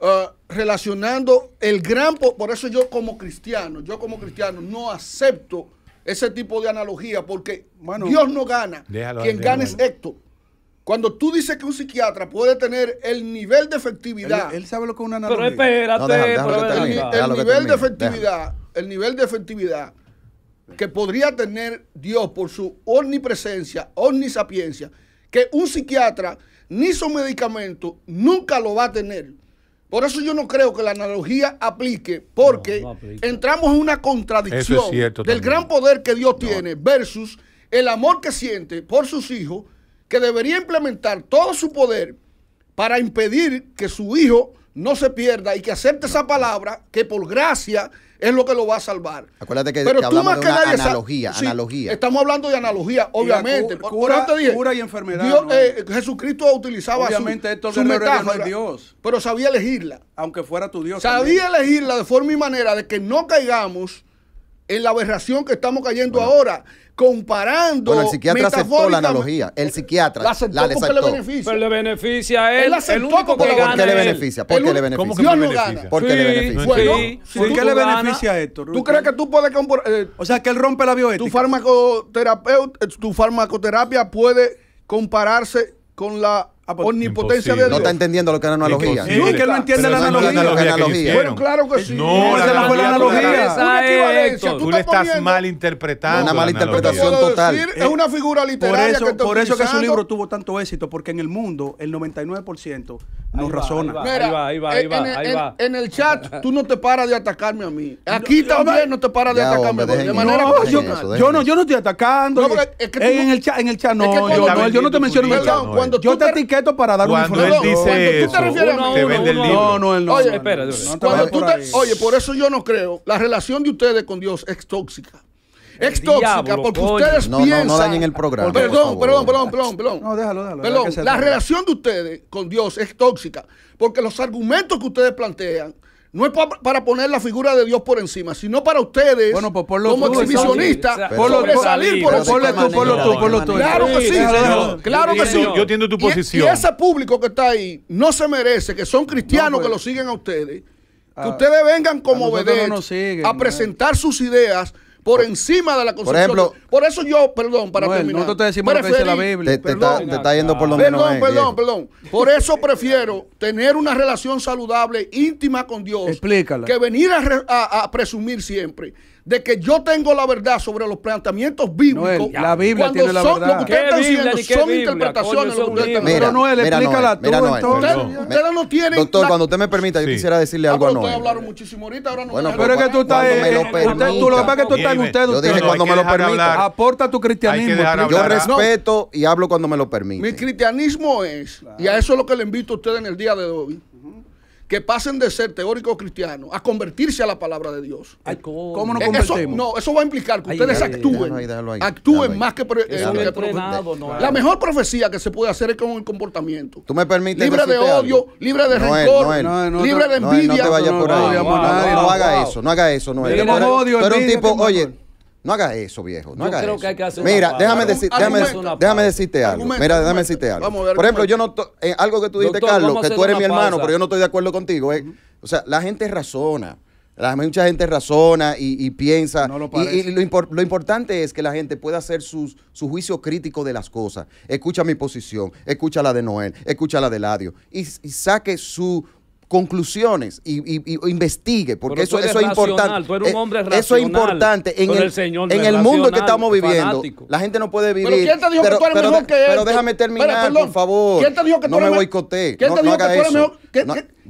S1: eh, relacionando el gran... Por eso yo como cristiano, yo como cristiano no acepto ese tipo de analogía porque Dios no gana. Quien gana es Héctor. Cuando tú dices que un psiquiatra puede tener el nivel de efectividad. Él, sabe lo
S4: que es una analogía. Pero
S1: espérate, el, nivel de efectividad, el nivel de efectividad que podría tener Dios por su omnipresencia, omnisapiencia, que un psiquiatra ni su medicamento nunca lo va a tener. Por eso yo no creo que la analogía aplique, porque entramos en una contradicción del gran poder que Dios tiene versus el amor que siente por sus hijos, que debería implementar todo su poder para impedir que su hijo no se pierda y que acepte esa palabra que por gracia es lo que lo va a salvar.
S5: Acuérdate que, Pero que de analogía,
S1: Estamos hablando de analogía, obviamente. cura, y enfermedad. Dios, eh, Jesucristo utilizaba obviamente, su, metáfora, Dios.
S4: pero sabía elegirla. Aunque fuera tu Dios. Sabía
S1: elegirla de forma y manera de que no caigamos en la aberración que estamos cayendo ahora comparando. Bueno, el psiquiatra aceptó la analogía.
S5: El psiquiatra la, aceptó le beneficia.
S3: Pero le beneficia a él. Él aceptó el único que ¿Por qué le beneficia? ¿Por qué le beneficia? Dios gana. ¿Por qué le beneficia? Bueno, ¿por qué le beneficia a esto?
S5: ¿Tú crees
S1: que tú puedes eh, O sea, que él rompe la bioética. Tu farmacoterapeuta, eh, tu farmacoterapia puede compararse con la Ah, pues, omnipotencia de Dios. No está
S5: entendiendo lo que es
S2: analogía. Sí, es que no entiende la analogía. Bueno,
S1: claro que sí. No, no la, analogía. Tú, le estás
S2: malinterpretando. Una malinterpretación total.
S1: es una figura literaria. Por eso que, por eso que su libro
S4: tuvo tanto éxito, porque en el mundo el 99% no razona. va, ahí va, ahí va, ahí va. En el chat *laughs* tú no te paras de atacarme a mí. Aquí también no te paras de atacarme a mí. De manera yo no, yo no estoy atacando. En el chat no, yo no te menciono en el chat. Yo te atiqué para dar un informe. Él dice te refieres
S2: a te vende el libro.
S4: No, no, no. Oye, por
S1: oye, por eso yo no creo. La relación de ustedes con Dios es tóxica es tóxica porque ustedes no, piensan. No, no dañen el programa. Perdón, perdón, perdón, perdón, perdón. No, déjalo, déjalo. Perdón, la relación de ustedes con Dios es tóxica porque los argumentos que ustedes plantean no es para poner la figura de Dios por encima, sino para ustedes pues como exhibicionistas salir por Ponlo tú, Claro que sí, Claro que sí. Yo entiendo tu posición. Y ese público que está ahí no se merece, que son cristianos pues. que lo siguen a ustedes, que ah. ustedes vengan como obedecen. a eh. presentar sus ideas por encima de la concepción. Por, eso yo, perdón, para Noel, terminar. No te decimos diciendo lo que dice la Biblia. Te, está, te está, yendo por lo menos. Perdón, perdón, perdón. Por eso prefiero tener una relación saludable, íntima con Dios. Que venir a presumir siempre de que yo tengo la verdad sobre los planteamientos bíblicos. Noel, la Biblia tiene son, la verdad. Lo que ustedes están diciendo son interpretaciones. de lo que mira, pero Noel, explícala tú entonces. no tienen... Doctor, cuando
S5: usted me permita, yo quisiera decirle algo a ah, Noel.
S1: hablaron muchísimo ahorita, ahora no bueno, pero, es que tú
S5: estás... Eh, lo, usted, tú, lo que pasa que tú estás en usted. Yo dije cuando me lo permita. Aporta tu cristianismo. Yo respeto y hablo cuando me lo permite. Mi
S1: cristianismo es, y a eso es lo que le invito a usted en el día de hoy, que pasen de ser teóricos cristianos a convertirse a la palabra de Dios. ¿Cómo eh, nos convertimos? Eso, no, eso va a implicar que ustedes actúen, actúen más que, eh, La mejor profecía que se puede hacer es con el comportamiento.
S5: ¿Tú me permites libre de odio, libre de rencor, libre de envidia. No, te vayas por ahí. No, haga eso, no haga eso, no. Pero un tipo, oye no haga eso, viejo. No haga eso. Mira, déjame, decir, déjame, decirte algo. Mira, déjame decirte algo. Por ejemplo, yo no eh, algo que tú dijiste, Carlos, que tú eres mi hermano, pero yo no estoy de acuerdo contigo. ¿eh? O sea, la gente razona. mucha gente razona y, piensa. y, lo, importante es que la gente pueda hacer su juicio crítico de las cosas. Escucha mi posición, escucha la de Noel, escucha la de Ladio. y saque su conclusiones y, investigue, porque eso, eso es importante. Eh, eso es importante. En el, en el mundo que estamos viviendo, la gente no puede vivir. Pero ¿quién te dijo que tú eres mejor que él? Pero déjame terminar, por favor. ¿Quién te dijo que no me boicote ¿Quién no, dijo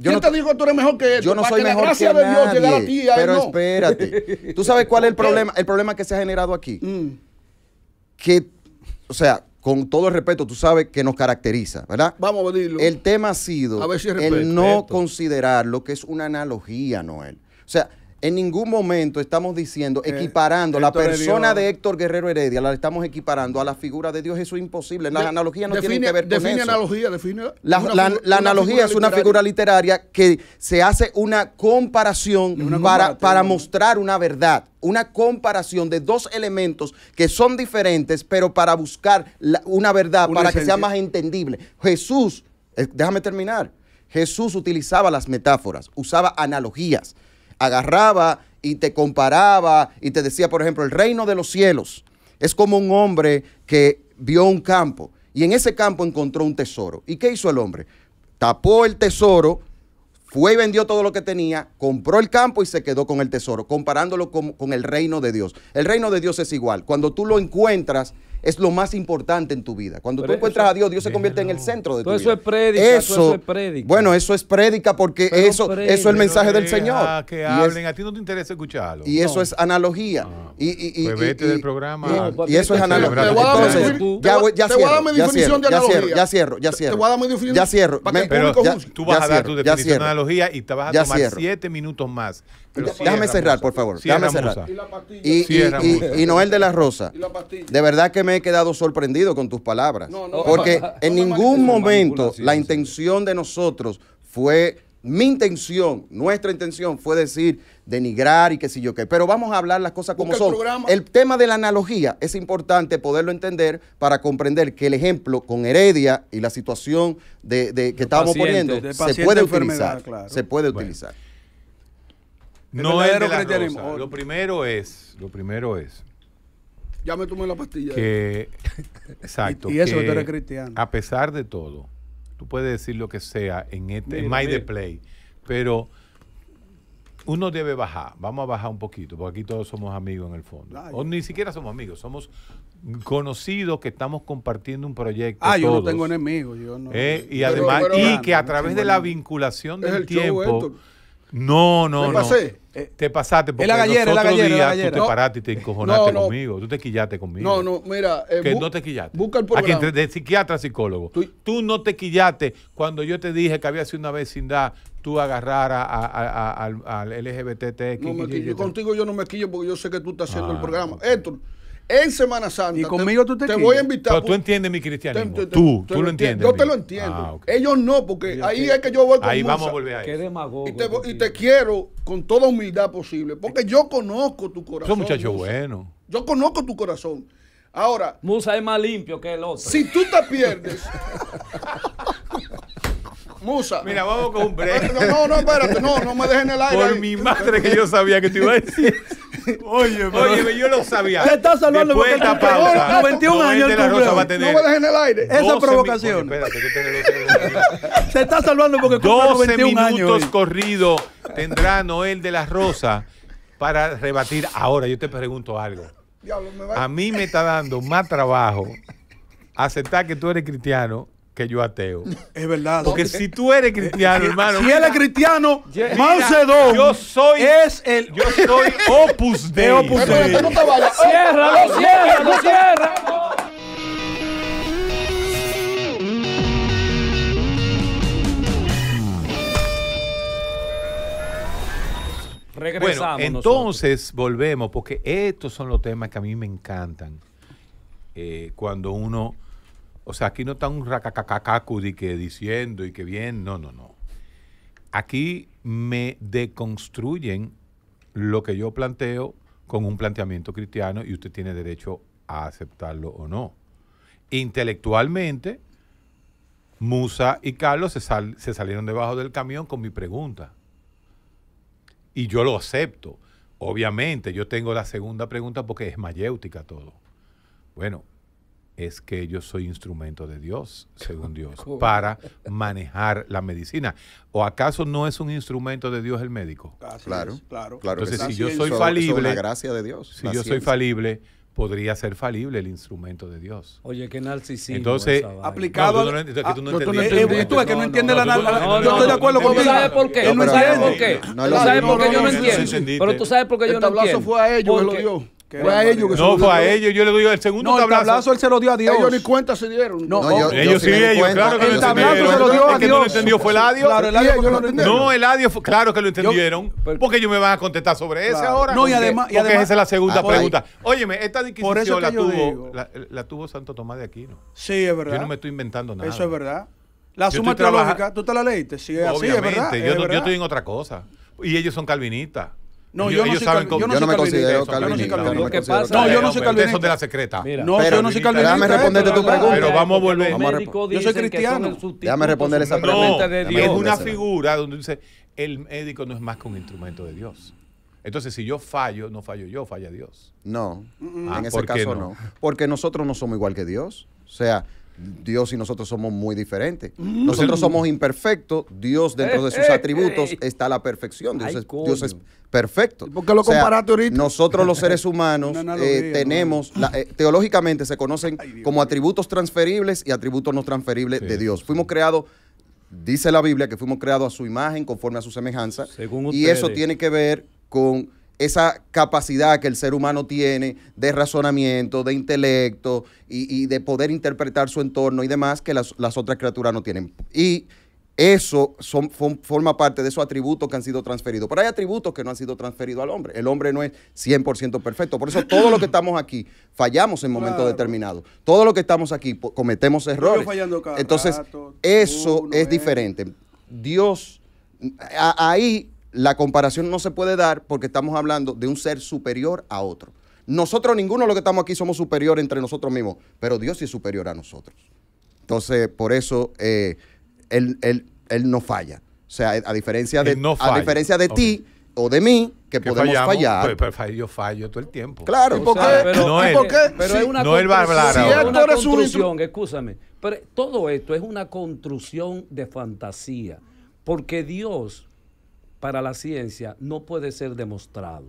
S5: ¿quién te dijo que tú eres mejor que él? Yo no soy mejor que de Dios a ti, Pero espérate. *laughs* ¿Tú sabes cuál es el problema? El problema que se ha generado aquí. Mm. Que, o sea, con todo el respeto, tú sabes que nos caracteriza, ¿verdad? Vamos a verlo. El tema ha sido el no considerar lo que es una analogía, Noel. O sea, en ningún momento estamos diciendo, equiparando la persona de Héctor Guerrero Heredia, la estamos equiparando a la figura de Dios. Eso es imposible. La no tiene que ver con define eso. Analogía, define la, analogía es una figura literaria que se hace una comparación para, para mostrar una verdad una comparación de dos elementos que son diferentes, pero para buscar una verdad, para que sea más entendible. Jesús, eh, déjame terminar, Jesús utilizaba las metáforas, usaba analogías agarraba y te comparaba y te decía, por ejemplo, el reino de los cielos es como un hombre que vio un campo y en ese campo encontró un tesoro. ¿Y qué hizo el hombre? Tapó el tesoro, fue y vendió todo lo que tenía, compró el campo y se quedó con el tesoro, comparándolo con, el reino de Dios. El reino de Dios es igual. Cuando tú lo encuentras, es lo más importante en tu vida. Cuando tú encuentras a Dios, Dios se convierte en el centro de tu vida. Eso es prédica, eso, es prédica. Bueno, eso es prédica porque eso, eso es el mensaje del Señor. Que hablen,
S2: a ti no te interesa escucharlo. Y eso
S5: es analogía. Ah, y, y, y, pues vete y, del programa. y, eso es analogía. Te voy a dar mi definición de analogía. Ya cierro, ya cierro. Te voy a dar mi definición. Ya cierro. Pero tú vas a dar tu definición de analogía y te vas a tomar
S2: siete minutos más déjame cerrar, por favor. Y, Noel de la
S5: Rosa, de verdad que me he quedado sorprendido con tus palabras. porque *laughs* en ningún momento la intención de nosotros fue, mi intención, nuestra intención fue decir denigrar y qué sé yo qué. Pero vamos a hablar las cosas como son. El, tema de la analogía es importante poderlo entender para comprender que el ejemplo con Heredia y la situación de, que estábamos poniendo se puede, se puede utilizar. Se
S2: puede utilizar no es Lo oh. primero es, lo primero es.
S1: Ya me tomé la pastilla. *laughs*
S2: exacto. y, eso que, tú eres cristiano. A pesar de todo, tú puedes decir lo que sea en, este, en My The Play, pero uno debe bajar. Vamos a bajar un poquito, porque aquí todos somos amigos en el fondo. o ni siquiera somos amigos, somos conocidos que estamos compartiendo un proyecto. Ah, yo no tengo enemigos. Yo no, eh, y además, y que a través de la vinculación del tiempo. No, no, no. Eh, te pasaste porque los otros gallera, días tú te paraste y te encojonaste conmigo. Tú te quillaste conmigo. No, no, mira. Eh, que no te quillaste. Busca el programa. Aquí, de psiquiatra a psicólogo. Tú, no te quillaste cuando yo te dije que había sido una vecindad tú a al lgbttx No, contigo yo no me
S1: quillo porque yo sé que tú estás haciendo el ah, programa. esto en Semana Santa. Y conmigo tú te, voy a invitar. Pero tú entiendes mi
S2: cristianismo. tú, tú lo entiendes. Yo te lo entiendo.
S1: Ah, Ellos no, porque ahí es que yo voy con Ahí vamos a volver a eso. Y te, y te quiero con toda humildad posible, porque yo conozco tu corazón. Son muchachos buenos. Yo conozco tu corazón. Ahora.
S3: Musa es más limpio que
S2: el otro. Si tú te pierdes. *laughs* Musa. Mira, vamos con un break. No, no, no, espérate, no, no me dejen el aire. Por mi madre que yo sabía que te iba a decir. *laughs* Oye, Oye, yo lo sabía. Se está salvando porque él pausa, años el No me dejes el
S4: aire. Esa provocación.
S2: *laughs*
S4: Se está salvando porque 12 minutos
S2: corridos tendrá Noel de la Rosa para rebatir. Ahora, yo te pregunto algo. A mí me está dando más trabajo aceptar que tú eres cristiano que yo ateo. Es verdad. Porque si tú eres cristiano, *laughs* hermano. Si él es cristiano, Mao Yo soy. Es el. Yo soy *laughs*
S4: Opus de Opus de. No Cierra, no cierra, no cierra.
S2: Regresamos. Bueno, entonces volvemos, porque estos son los temas que a mí me encantan. Eh, cuando uno o sea, aquí no está un racacacacu de que diciendo y que bien, no, no, no. Aquí me deconstruyen lo que yo planteo con un planteamiento cristiano y usted tiene derecho a aceptarlo o no. Intelectualmente, Musa y Carlos se, se salieron debajo del camión con mi pregunta. Y yo lo acepto. Obviamente, yo tengo la segunda pregunta porque es mayéutica todo. Bueno, es que yo soy instrumento de Dios, según Dios, para manejar la medicina. ¿O acaso no es un instrumento de Dios el médico? claro, claro. claro. Entonces, si yo soy falible, gracia de Dios. Si yo soy falible, podría ser falible el instrumento de Dios. Oye, qué narcisismo. Entonces, aplicado. Y tú no, es que no entiendes la No, yo estoy de acuerdo conmigo. ¿Tú sabes por qué? ¿Tú sabes por qué? ¿Tú sabes por qué yo no entiendo? Pero tú sabes por qué yo no entiendo. El tablazo fue a ellos, lo
S4: dio. No, fue a ellos.
S2: Yo le doy el segundo No, el tablazo
S4: él se lo dio a Dios. Ellos ni
S1: cuenta se dieron. No, Ellos sí ellos, claro que lo entendieron. El que
S2: no entendió, fue adio? Claro, No, el fue- claro que lo entendieron. Pues, porque ellos me van a contestar sobre ese ahora. No, y además- Porque esa es la segunda pregunta. Óyeme, esta inquisición la tuvo, la, tuvo Santo Tomás de Aquino. sí, es verdad. Yo no me estoy inventando nada. Eso es verdad. La suma teológica, ¿tú te la leíste? Sí, es así, es verdad. yo, estoy en otra cosa. Y ellos son calvinistas. No, yo, no saben Yo, no me considero calvinista. No, yo no soy calvinista. Eso de la secreta. no, yo no soy calvinista. Déjame responderte tu
S5: pregunta. Pero vamos a volver. yo soy cristiano. Déjame responder esa pregunta. es una
S2: figura donde dice, el médico no es más que un instrumento de Dios. Entonces, si yo fallo, no fallo yo, falla Dios.
S5: No, en ah, ese caso no. Porque nosotros no somos igual que Dios. O sea, Dios y nosotros somos muy diferentes. Mm. Nosotros somos imperfectos, Dios dentro de eh, sus eh, atributos eh. está la perfección, Dios, es, perfecto. ¿Por lo ahorita? Nosotros los seres *laughs* humanos tenemos, teológicamente se conocen como atributos transferibles y atributos no transferibles de Dios. Fuimos creados dice la Biblia que fuimos creados a su imagen, conforme a su semejanza. y eso tiene que ver con esa capacidad que el ser humano tiene de razonamiento, de intelecto y, de poder interpretar su entorno y demás que las, otras criaturas no tienen. Y eso son, forma parte de esos atributos que han sido transferidos. Pero hay atributos que no han sido transferidos al hombre. El hombre no es 100% perfecto. Por eso todo lo que estamos aquí fallamos en momentos determinado determinados. Todo lo que estamos aquí cometemos errores. Entonces, eso es eh. diferente. Dios, ahí la comparación no se puede dar porque estamos hablando de un ser superior a otro. Nosotros ninguno de los que estamos aquí somos superiores entre nosotros mismos, pero Dios sí es superior a nosotros. Entonces, por eso eh, él, no falla. O sea, a diferencia de, a diferencia de ti o de mí, que, podemos fallar. Pero, pues,
S2: pues, yo fallo todo el tiempo. Claro. Pero, no es una va a hablar una construcción,
S3: escúchame. Pero todo esto es una construcción de fantasía. Porque Dios para la ciencia no puede ser demostrado.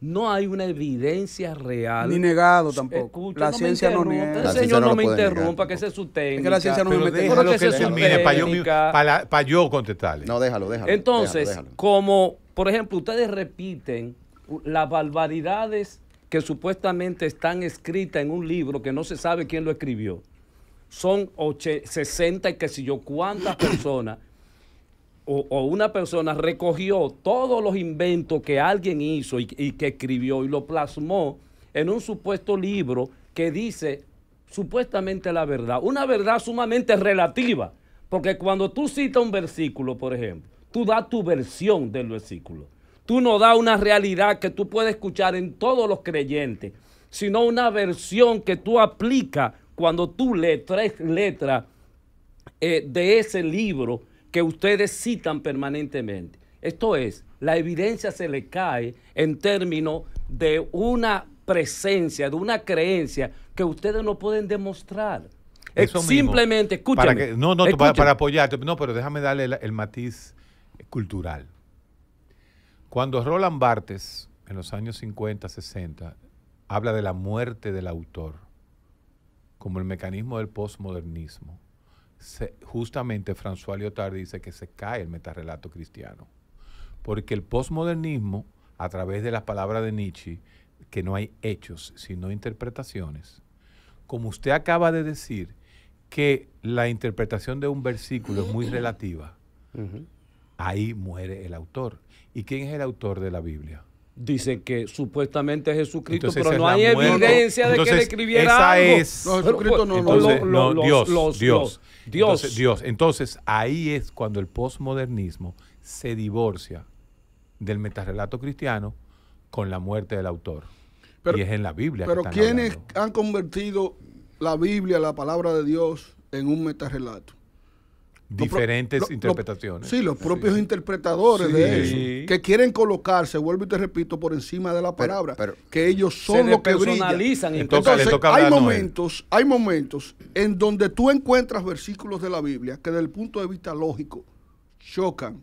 S3: No hay una evidencia real. Ni negado tampoco. Este la ciencia no niega. El señor no, me interrumpa,
S2: que ese es su técnica. Es que la ciencia no me déjalo que, para yo, contestarle. No, déjalo, déjalo. Entonces,
S3: como, por ejemplo, ustedes repiten las barbaridades que supuestamente están escritas en un libro que no se sabe quién lo escribió. Son 60 y que si yo cuántas personas o, una persona recogió todos los inventos que alguien hizo y, que escribió y lo plasmó en un supuesto libro que dice supuestamente la verdad, una verdad sumamente relativa, porque cuando tú citas un versículo, por ejemplo, tú das tu versión del versículo, tú no das una realidad que tú puedes escuchar en todos los creyentes, sino una versión que tú aplicas cuando tú lees tres letras eh, de ese libro que ustedes citan permanentemente. Esto es, la evidencia se le cae en términos de una presencia, de una creencia que ustedes no pueden demostrar. es simplemente, escúchame. Para no, no, para
S2: apoyarte. No, pero déjame darle el, matiz cultural. Cuando Roland Barthes, en los años 50, 60, habla de la muerte del autor como el mecanismo del postmodernismo, justamente François Lyotard dice que se cae el metarrelato cristiano. Porque el posmodernismo, a través de las palabras de Nietzsche, que no hay hechos, sino interpretaciones, como usted acaba de decir, que la interpretación de un versículo es muy relativa, ahí muere el autor. ¿Y quién es el autor de la Biblia? dice que supuestamente Jesucristo, pero no hay evidencia de que le escribiera algo. Jesucristo no, entonces, no, Dios, Dios, Dios. Entonces, ahí es cuando el posmodernismo se divorcia del metarrelato cristiano con la muerte del autor. Pero, y es en la Biblia. Pero ¿quiénes
S1: han convertido la Biblia, la palabra de Dios, en un metarrelato?
S2: diferentes interpretaciones. sí,
S1: los propios interpretadores de eso, que quieren colocarse, vuelvo y te repito, por encima de la palabra, que ellos son los que brillan. Entonces, toca hay momentos, hay momentos en donde tú encuentras versículos de la Biblia que desde el punto de vista lógico chocan.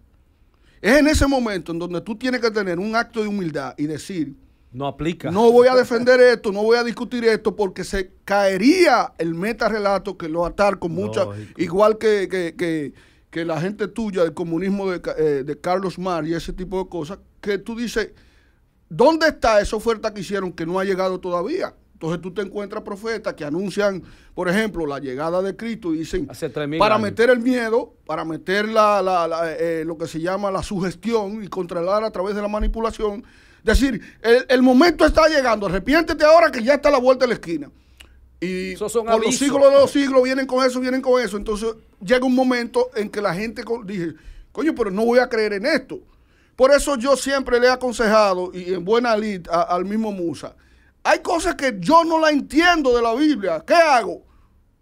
S1: Es en ese momento en donde tú tienes que tener un acto de humildad y decir, no aplica. No voy a defender esto, no voy a discutir esto, porque se caería el meta relato que lo atar con mucha. Igual que, que, la gente tuya del comunismo eh, de, Carlos Mar y ese tipo de cosas, que tú dices, ¿dónde está esa oferta que hicieron que no ha llegado todavía? Entonces tú te encuentras profetas que anuncian, por ejemplo, la llegada de Cristo y dicen, para meter el miedo, para meter la, la, eh, lo que se llama la sugestión y controlar a través de la manipulación, decir, el, momento está llegando, arrepiéntete ahora que ya está la vuelta de la esquina. Y los siglos de los siglos vienen con eso, vienen con eso. Entonces llega un momento en que la gente dice, coño, pero no voy a creer en esto. Por eso yo siempre le he aconsejado, y en buena lid al mismo Musa, hay cosas que yo no la entiendo de la Biblia. ¿Qué hago?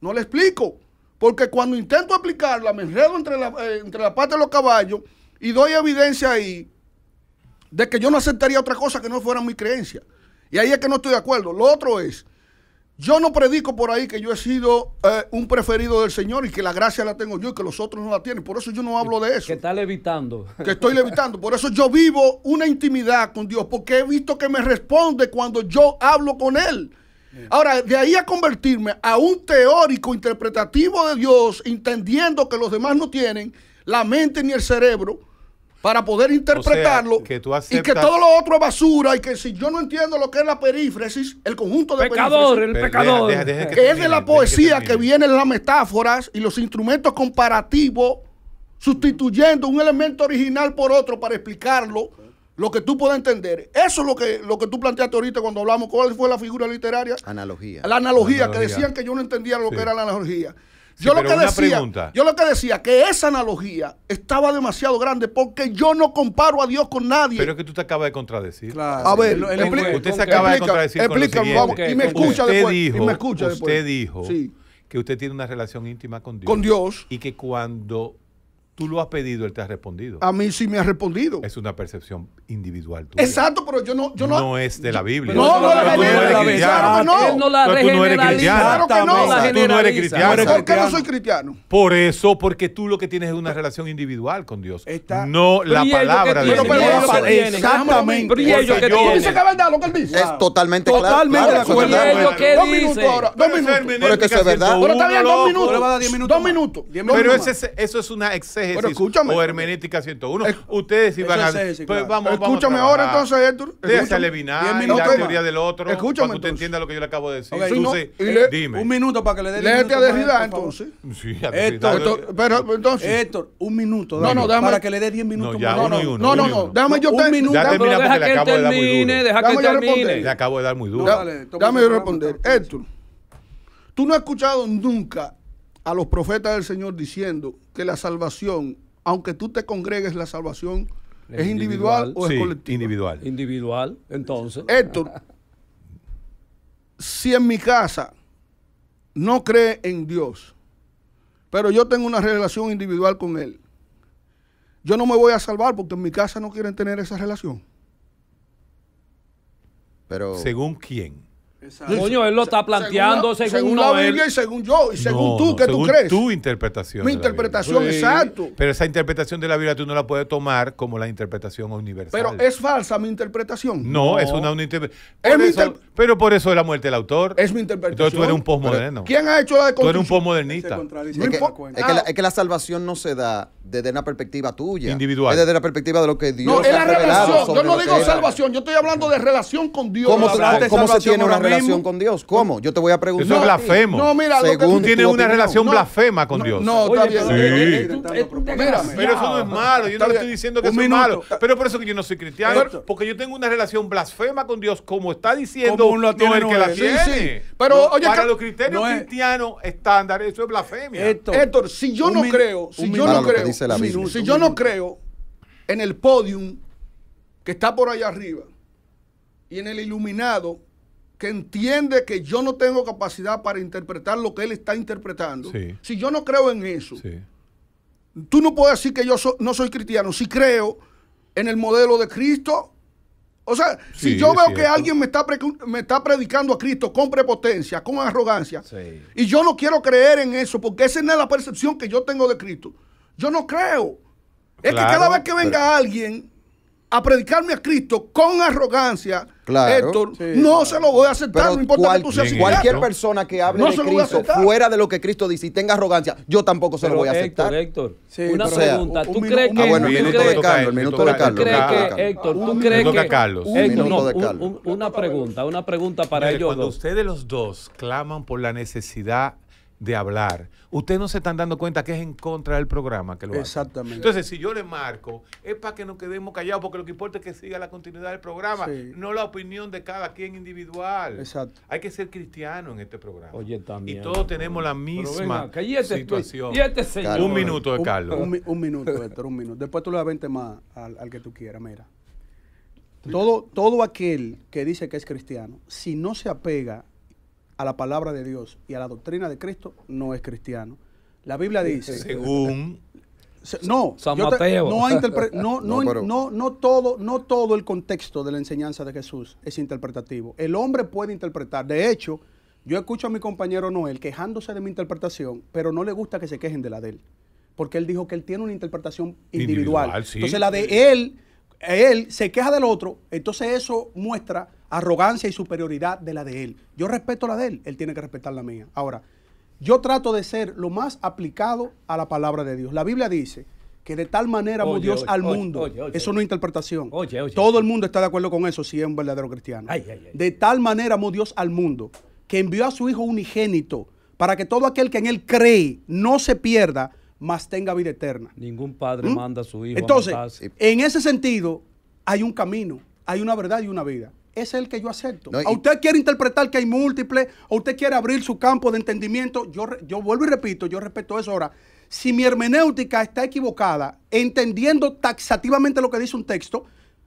S1: No le explico. Porque cuando intento aplicarla, me enredo entre la, eh, entre la parte de los caballos y doy evidencia ahí de que yo no aceptaría otra cosa que no fuera mi creencia. Y ahí es que no estoy de acuerdo. Lo otro es, yo no predico por ahí que yo he sido eh, un preferido del Señor y que la gracia la tengo yo y que los otros no la tienen. Por eso yo no hablo de eso. Que
S3: está levitando.
S1: Que estoy levitando. Por eso yo vivo una intimidad con Dios, porque he visto que me responde cuando yo hablo con Él. Ahora, de ahí a convertirme a un teórico interpretativo de Dios, entendiendo que los demás no tienen la mente ni el cerebro, para poder interpretarlo
S2: y que todo lo
S1: otro es basura y que si yo no entiendo lo que es la perífrasis, el conjunto de pecador, el pecador, que, es de la poesía que, vienen las metáforas y los instrumentos comparativos sustituyendo un elemento original por otro para explicarlo lo que tú puedas entender. Eso es lo que, lo que tú planteaste ahorita cuando hablamos. ¿Cuál fue la figura literaria?
S5: Analogía. La analogía, que decían
S1: que yo no entendía lo que era la analogía
S2: yo, lo que decía, yo
S1: lo que decía, que esa analogía estaba demasiado grande
S2: porque yo no comparo a Dios con nadie. Pero es que tú te acabas de contradecir. A ver, usted se acaba de contradecir. Explícame, vamos, y me escucha después. Dijo, y me escucha usted dijo que usted tiene una relación íntima con Dios. Con Dios. Y que cuando Tú lo has pedido, él te ha respondido. A mí
S1: sí me ha respondido.
S2: Es una percepción individual.
S1: Tuya. Exacto, pero yo no, yo no. No es
S2: de la Biblia. No, no, la tú no la Biblia. no. Él no la tú no eres cristiano. Claro que no. Tú no eres cristiano. ¿Por qué no soy cristiano? Por eso, porque tú lo que tienes es una relación individual con Dios. Está. No la palabra de Dios. Exactamente. Pero ellos que Tú es
S1: verdad lo que él dice. Es
S5: totalmente claro. Totalmente de acuerdo. Dos minutos ahora. Dos minutos. Pero que eso es verdad. Pero está bien, dos minutos.
S2: Dos minutos. Pero eso es una exceso escúchame. O Hermenética 101. ustedes iban a. Es pues vamos, escúchame ahora entonces,
S4: Héctor. Déjase Levinar, la teoría
S2: del otro. Escúchame. Para que usted entienda lo que yo le acabo de decir. dime.
S4: Un minuto para que le dé. Léete a Derrida entonces.
S2: Sí, a Derrida.
S4: Pero entonces. Héctor, un minuto. No, no, Para que le dé 10
S2: minutos. No, ya, uno y No, no, no. Déjame yo un minuto. Ya termina porque le Deja que Le acabo de dar muy duro. Dame yo responder.
S1: Héctor, tú no has escuchado nunca a los profetas del Señor diciendo que la salvación, aunque tú te congregues, la salvación
S2: es, individual, o es colectiva. Individual.
S3: Individual, entonces. Héctor,
S1: si en mi casa no cree en Dios, pero yo tengo una relación individual con Él, yo no me voy a salvar porque en mi casa no quieren tener esa relación.
S2: Pero, ¿Según quién?
S3: Exacto. Coño, él lo está planteando según, la, Biblia, y
S2: según yo y según tú, ¿qué tú crees? tu interpretación. Mi interpretación, sí. exacto. Pero esa interpretación de la Biblia tú no la puedes tomar como la interpretación universal. Pero
S1: es falsa mi interpretación. No, es una,
S2: Pero por eso es la muerte del autor. Es mi interpretación. Entonces tú eres un postmoderno. ¿Quién ha hecho la de Tú eres un
S5: postmodernista. Es, que, es que la salvación no se da desde una perspectiva tuya. Individual. desde la perspectiva de lo que Dios. No, es la Yo no digo salvación,
S1: yo estoy hablando de relación con Dios. ¿Cómo,
S5: se tiene una relación con Dios? ¿Cómo? Yo te voy a preguntar. Eso es blasfemo.
S2: No, mira, Según tú tienes una relación blasfema con Dios. No, está bien. Eh, pero eso no es malo. Yo no le estoy diciendo que eso malo. Pero por eso que yo no soy cristiano. Porque yo tengo una relación blasfema con Dios, como está diciendo no el que la tiene. Pero oye, para los criterios cristianos estándar, eso es blasfemia. Héctor, si yo no creo, si yo no creo. Si yo no creo
S1: en el podium que está por allá arriba y en el iluminado que entiende que yo no tengo capacidad para interpretar lo que él está interpretando, si yo no creo en eso, tú no puedes decir que yo no soy cristiano, si creo en el modelo de Cristo. O sea, si yo veo que alguien me está, me está predicando a Cristo con prepotencia, con arrogancia, y yo no quiero creer en eso, porque esa no es la percepción que yo tengo de Cristo, yo no creo. Es que cada vez que venga alguien a predicarme a Cristo con arrogancia, Héctor,
S5: no se lo voy a aceptar, no importa que tú seas Cualquier persona que hable de Cristo fuera de lo que Cristo dice y tenga arrogancia, yo tampoco se lo voy a aceptar.
S3: Héctor, Héctor una pregunta. ¿Tú crees que... Ah, bueno, el minuto
S5: de Carlos, el minuto de Carlos. Héctor, ¿tú crees que... Carlos.
S2: Una pregunta, una pregunta para ellos Cuando ustedes los dos claman por la necesidad de hablar. Ustedes no se están dando cuenta que es en contra del programa que lo Exactamente. Entonces, si yo le marco, es para que nos quedemos callados, porque lo que importa es que siga la continuidad del programa, no la opinión de cada quien individual. Exacto. Hay que ser cristiano en este programa. Oye, también. Y todos tenemos la misma este situación. Este un minuto de Carlos.
S4: Un, minuto, *laughs* Héctor, un minuto. Después tú le das 20 más al, que tú quieras, mira. Todo, todo aquel que dice que es cristiano, si no se apega a la palabra de Dios y a la doctrina de Cristo no es cristiano. La Biblia dice... Según... No, San Mateo. *laughs* no, no, todo, no todo el contexto de la enseñanza de Jesús es interpretativo. El hombre puede interpretar. De hecho, yo escucho a mi compañero Noel quejándose de mi interpretación, pero no le gusta que se quejen de la de él. Porque él dijo que él tiene una interpretación individual.
S2: Entonces la de
S4: él, él se queja del otro, entonces eso muestra arrogancia y superioridad de la de él. Yo respeto la de él, él tiene que respetar la mía. Ahora, yo trato de ser lo más aplicado a la palabra de Dios. La Biblia dice que de tal manera amó Dios al mundo. eso no es interpretación. Todo el mundo está de acuerdo con eso si es un verdadero cristiano. De tal manera amó Dios al mundo que envió a su Hijo unigénito para que todo aquel que en él cree no se pierda, mas tenga vida eterna.
S3: Ningún padre ¿Mm? manda a su hijo. Entonces,
S4: en ese sentido, hay un camino, hay una verdad y una vida es el que yo acepto. a usted quiere interpretar que hay múltiples, o usted quiere abrir su campo de entendimiento. Yo, yo vuelvo y repito, yo respeto eso ahora. Si mi hermenéutica está equivocada, entendiendo taxativamente lo que dice un texto,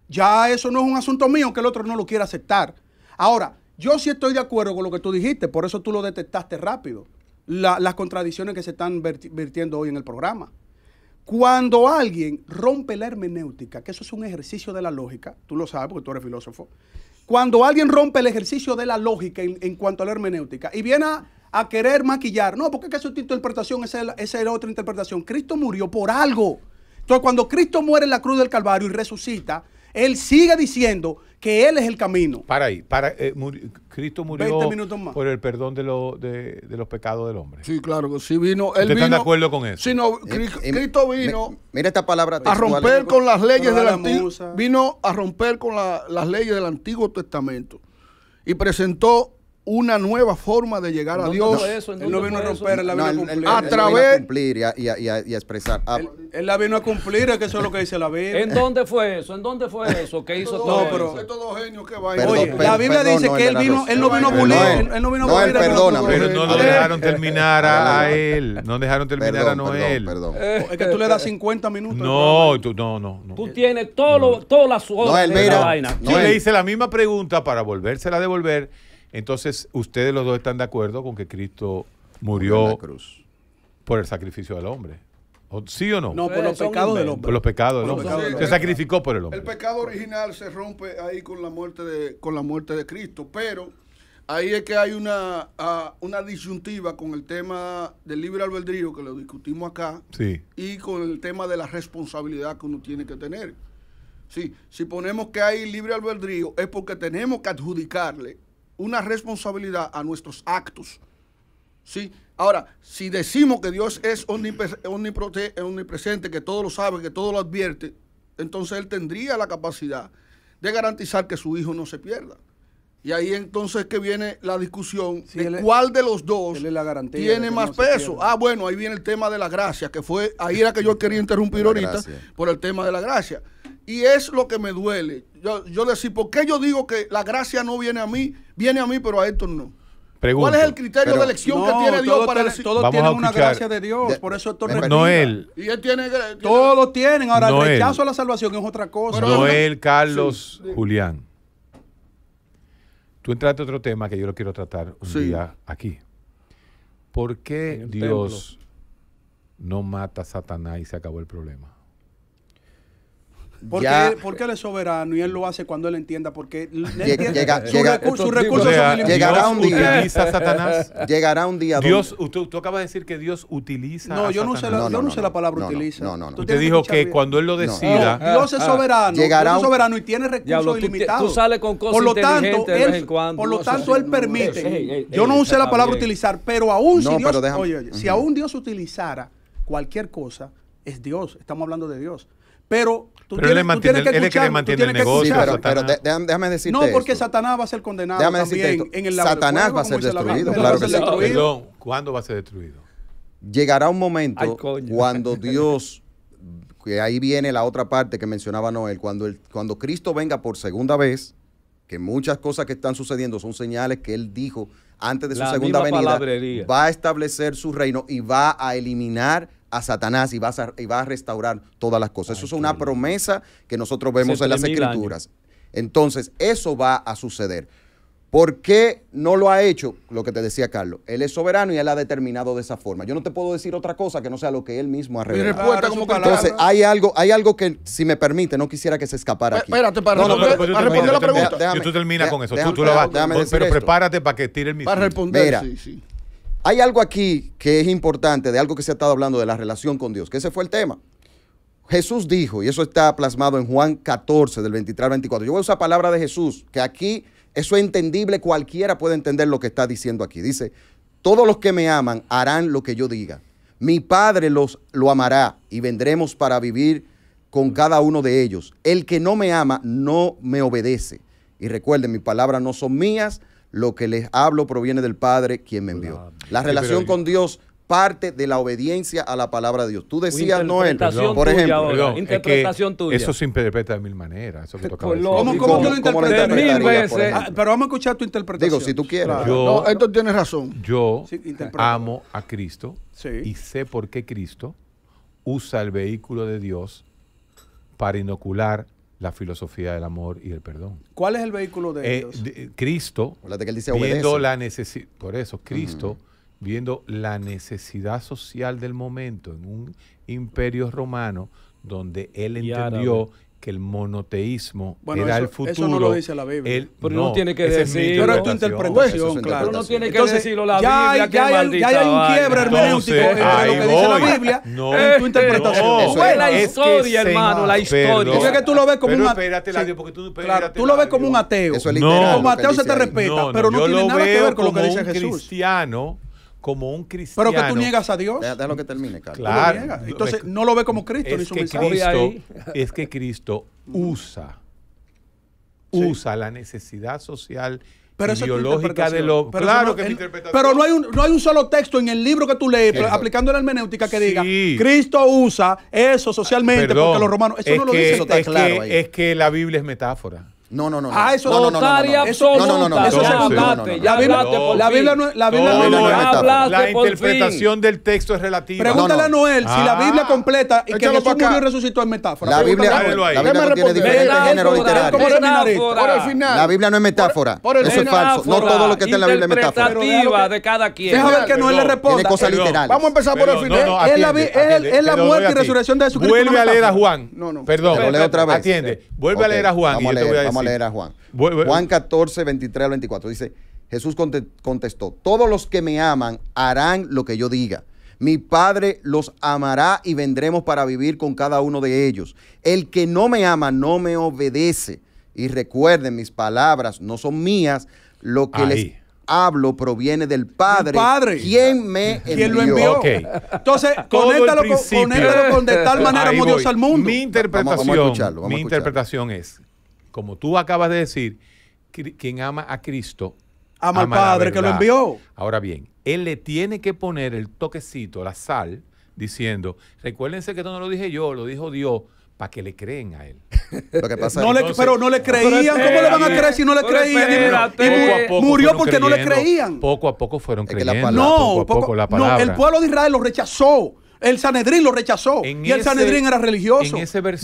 S4: ya eso no es un asunto mío que el otro no lo quiera aceptar. Ahora, yo sí estoy de acuerdo con lo que tú dijiste, por eso tú lo detectaste rápido, las contradicciones que se están vertiendo hoy en el programa. Cuando alguien rompe la hermenéutica, que eso es un ejercicio de la lógica, tú lo sabes porque tú eres filósofo, cuando alguien rompe el ejercicio de la lógica en, cuanto a la hermenéutica y viene a, querer maquillar, no, porque es su interpretación, esa, es otra interpretación. Cristo murió por algo. Entonces, cuando Cristo muere en la
S2: cruz del Calvario y resucita,
S4: él sigue diciendo que Él es el camino.
S2: Para ahí, para, eh, Cristo murió por el perdón de, los pecados del hombre. Sí, claro,
S1: Si sí vino. Él vino, de acuerdo con eso? Eh, eh, Cristo vino.
S2: esta palabra. A romper con
S1: las leyes del la Vino a romper con las leyes del Antiguo Testamento y presentó una nueva forma de llegar a Dios. él no vino a
S4: romper, él la vino a cumplir. través...
S5: y a, expresar. Ah,
S4: él, la vino a cumplir, es que eso es lo que dice la
S3: Biblia. ¿En dónde fue eso? ¿En dónde fue eso? ¿Qué *laughs* hizo todo,
S4: no, pero...
S3: la Biblia dice
S2: que él, vino, él no vino a bulir, él no vino a bulir. perdóname. Pero no *laughs* dejaron terminar a él, no dejaron terminar a Noel. Perdón,
S3: eh, Es que tú le das 50 minutos. No,
S2: tú, no, no,
S3: Tú tienes todas las horas de la vaina. Yo le
S2: hice la misma pregunta para volvérsela a devolver entonces, ustedes los dos están de acuerdo con que Cristo murió por, el sacrificio del hombre. ¿Sí o no? No, por los eh, pecados del hombre. Por los pecados del hombre. se sacrificó por el hombre. El
S1: pecado original se rompe ahí con la muerte de, con la muerte de Cristo, pero ahí es que hay una, una disyuntiva con el tema del libre albedrío que lo discutimos acá sí. y con el tema de la responsabilidad que uno tiene que tener. Sí, si ponemos que hay libre albedrío es porque tenemos que adjudicarle una responsabilidad a nuestros actos. ¿sí? Ahora, si decimos que Dios es omnipresente, que todo lo sabe, que todo lo advierte, entonces Él tendría la capacidad de garantizar que su hijo no se pierda. Y ahí entonces que viene la discusión de cuál de los dos tiene más peso. Ah, bueno, ahí viene el tema de la gracia, que fue, ahí era que yo quería interrumpir ahorita por el tema de la gracia. Y es lo que me duele. Yo, yo decir, ¿por qué yo digo que la gracia no viene a mí? Viene a mí, pero a esto no.
S2: ¿Cuál es el criterio de elección que tiene Dios para Todos tienen una gracia
S4: de Dios, por eso Héctor Noel. todos tienen. Ahora, el rechazo a la salvación es otra cosa. Noel, Carlos,
S2: Julián. Tú entraste a otro tema que yo lo quiero tratar un día aquí. ¿Por qué Dios no mata a Satanás y se acabó el problema? Porque, él
S4: es soberano y él lo hace cuando él entienda, porque él
S5: sus recursos son Llegará un día. Satanás. Llegará un día. Dios,
S2: usted, tú acabas de decir que Dios utiliza. No, yo no usé la, la, palabra utiliza. No, no, no. Usted dijo que cuando él lo decida. Dios es ah. soberano. Dios es soberano y tiene recursos ilimitados. Tú sales con cosas por lo tanto, él,
S4: Por lo tanto, él permite. Yo no usé la palabra utilizar, pero aún si Dios. Oye, si aún Dios utilizara cualquier cosa, es Dios. Estamos hablando de Dios. Pero
S5: pero él, que es que le mantiene el negocio. pero, déjame decirte. No, porque
S4: Satanás va a ser condenado.
S5: Satanás va a ser destruido. Claro que
S2: ¿cuándo va a ser destruido?
S5: Llegará un momento cuando *laughs* Dios, que ahí viene la otra parte que mencionaba Noel, cuando, cuando Cristo venga por segunda vez, que muchas cosas que están sucediendo son señales que él dijo antes de su segunda venida, va a establecer su reino y va a eliminar a Satanás y va a, restaurar todas las cosas. Eso es una promesa que nosotros vemos en las escrituras. Entonces, eso va a suceder. ¿Por qué no lo ha hecho? Lo que te decía Carlos. Él es soberano y él ha determinado de esa forma. Yo no te puedo decir otra cosa que no sea lo que él mismo ha revelado. Entonces, hay algo, hay algo que, si me permite, no quisiera que se escapara aquí. Espérate, para pero, responder la pregunta.
S2: tú terminas con eso. tú, lo vas, pero, prepárate para que tire el mismo. Para responder, sí, sí. Hay algo
S5: aquí que es importante, de algo que se ha estado hablando, de la relación con Dios, que ese fue el tema. Jesús dijo, y eso está plasmado en Juan 14, del 23 al 24. Yo voy a usar palabra de Jesús, que aquí eso es entendible, cualquiera puede entender lo que está diciendo aquí. Dice, todos los que me aman harán lo que yo diga. Mi Padre los, lo amará y vendremos para vivir con cada uno de ellos. El que no me ama no me obedece. Y recuerden, mis palabras no son mías, lo que les hablo proviene del Padre, quien me envió. La relación con Dios parte de la obediencia a la palabra de Dios. Tú decías, Noel, por ejemplo, interpretación tuya. Eso
S2: se interpreta de mil maneras. ¿Cómo, tú lo interpretas? Ah, pero vamos a
S4: escuchar tu interpretación. Digo, si tú quieres. no, esto tienes razón. Yo
S2: amo a Cristo y sé por qué Cristo usa el vehículo de Dios para inocular la filosofía del amor y el perdón. ¿Cuál es el vehículo de eh, eh, Cristo, viendo la necesidad, por eso, Cristo, viendo la necesidad social del momento en un imperio romano donde él entendió que el monoteísmo era el futuro. Eso no lo dice la Biblia. pero no, tiene que decirlo. no tiene que la ya ya, hay, un quiebre hermenéutico
S3: lo que dice la Biblia tu eh, interpretación. es la historia, hermano, la
S4: historia. tú lo ves como un
S2: ateo.
S4: lo ves como un ateo. se te
S2: respeta, pero no tiene que ver con lo que dice cristiano como un cristiano. Pero que tú niegas a
S5: Dios. que termine, Claro. Entonces no lo ve como Cristo
S2: es que Cristo, mm. usa, usa la necesidad social ideológica de lo pero que pero no hay un no hay un solo texto en el libro que tú lees
S4: aplicando la hermenéutica que diga Cristo usa eso socialmente porque los romanos eso no lo dice dicen. es,
S2: es que la Biblia es metáfora no,
S4: no, no. Ah, eso no, no, no, Eso, no, no, no. Eso es La Biblia, la Biblia no, la Biblia no, es metáfora. La interpretación del texto es relativa.
S2: Pregúntale a Noel si la Biblia
S4: completa y que Jesús murió y resucitó en metáfora. La Biblia, no tiene diferentes géneros literarios. Por el final. La
S5: Biblia no es metáfora. Eso es falso. No todo lo que está en la Biblia es metáfora. de cada quien. Deja ver que Noel le responda. Tiene cosas literales. Vamos
S2: a empezar por el final. Es la muerte y resurrección de Jesucristo. Vuelve a leer a Juan. No, no. Perdón. Atiende. Vuelve a leer a Juan y yo te voy a decir leer a Juan.
S5: Juan 14, 23 al 24. Dice, Jesús contestó, todos los que me aman harán lo que yo diga. Mi Padre los amará y vendremos para vivir con cada uno de ellos. El que no me ama no me obedece. Y recuerden, mis palabras no son mías. Lo que les hablo proviene del Padre. padre. ¿Quién me envió? lo envió?
S2: Entonces, *laughs* conéctalo con, de tal manera como Dios al mundo. Mi interpretación es como tú acabas de decir, quien ama a Cristo ama, al Padre que lo envió. Ahora bien, él le tiene que poner el toquecito, la sal, diciendo, recuérdense que esto no lo dije yo, lo dijo Dios, para que le creen a él. Lo que pasa *laughs* pero no le creían. ¿Cómo le van a creer si no le creían? murió, porque no le creían. Poco a poco fueron creyendo. no, el
S4: pueblo de Israel lo rechazó. El Sanedrín lo rechazó. y el Sanedrín era religioso.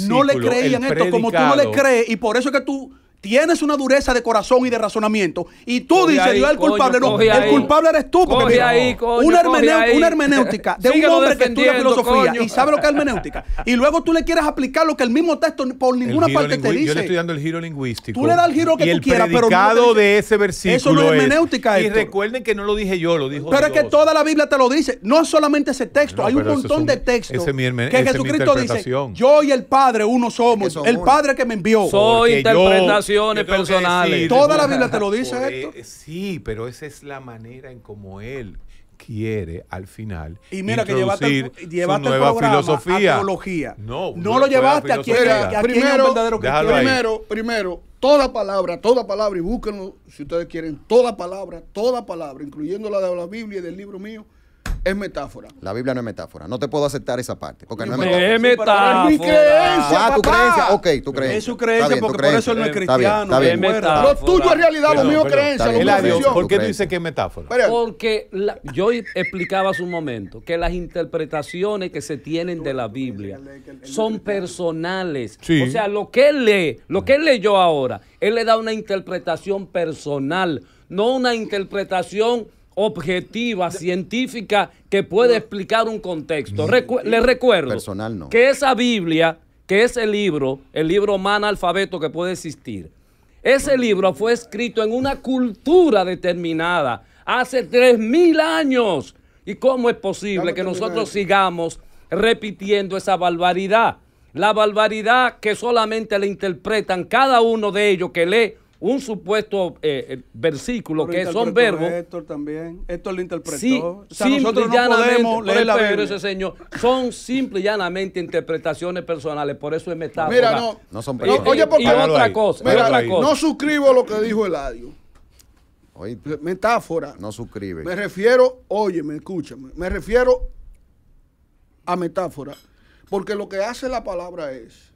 S4: no le creían esto como tú no le crees. Y por eso que tú tienes una dureza de corazón y de razonamiento y tú dices, yo Dios es el culpable. el culpable eres tú. Porque una, hermenéutica, de un hombre que estudia filosofía y sabe lo que es hermenéutica. y luego tú le quieres aplicar lo que el mismo texto por ninguna parte te dice. Yo le estoy
S2: dando el giro lingüístico. Tú le das el giro que tú el quieras, pero no de ese versículo Eso no es hermenéutica. y recuerden que no lo dije yo, lo dijo Pero es que toda la
S4: Biblia te lo dice. No es solamente ese texto, hay un montón de textos que Jesucristo dice, yo y el Padre uno somos. El Padre que me envió. Soy interpretación
S2: personales. Toda la Biblia te lo dice, esto? sí, pero esa es la manera en como él quiere al final. Y mira que lleva nueva filosofía. No, no lo llevaste a quien,
S4: primero, Primero,
S1: primero, toda palabra, toda palabra, y búsquenlo si ustedes quieren, toda palabra, toda palabra, incluyendo la de la Biblia y del libro mío, es metáfora.
S5: La Biblia no es metáfora. No te puedo aceptar esa parte. Porque no, es metáfora. Es
S3: metáfora. mi creencia. Ah, tu creencia. Ok, tu creencia. Es su creencia porque por eso él no es cristiano. Está bien, está bien. lo tuyo es realidad, lo mío es creencia. Lo ¿Por qué dice
S2: que es metáfora?
S3: Porque yo explicaba hace un momento que las interpretaciones que se tienen de la Biblia son personales. Sí. O sea, lo que él lee, lo que él leyó ahora, él le da una interpretación personal, no una interpretación objetiva, científica, que puede explicar un contexto. le recuerdo que esa Biblia, que ese libro, el libro más alfabeto que puede existir, ese libro fue escrito en una cultura determinada hace 3.000 años. ¿Y cómo es posible que nosotros sigamos repitiendo esa barbaridad? La barbaridad que solamente le interpretan cada uno de ellos que lee un supuesto eh, eh, versículo que son verbos.
S4: Héctor también. Esto lo interpretó. Sí, o sea, nosotros no podemos leer la Ese
S3: señor, son simple y llanamente interpretaciones personales. Por eso es metáfora. Mira, no. No son eh, no, otra cosa, Mira, otra
S1: cosa. No suscribo lo que dijo Eladio.
S5: Metáfora. No suscribe. Me
S1: refiero, oye, me escúchame. Me refiero a metáfora. Porque lo que hace la palabra es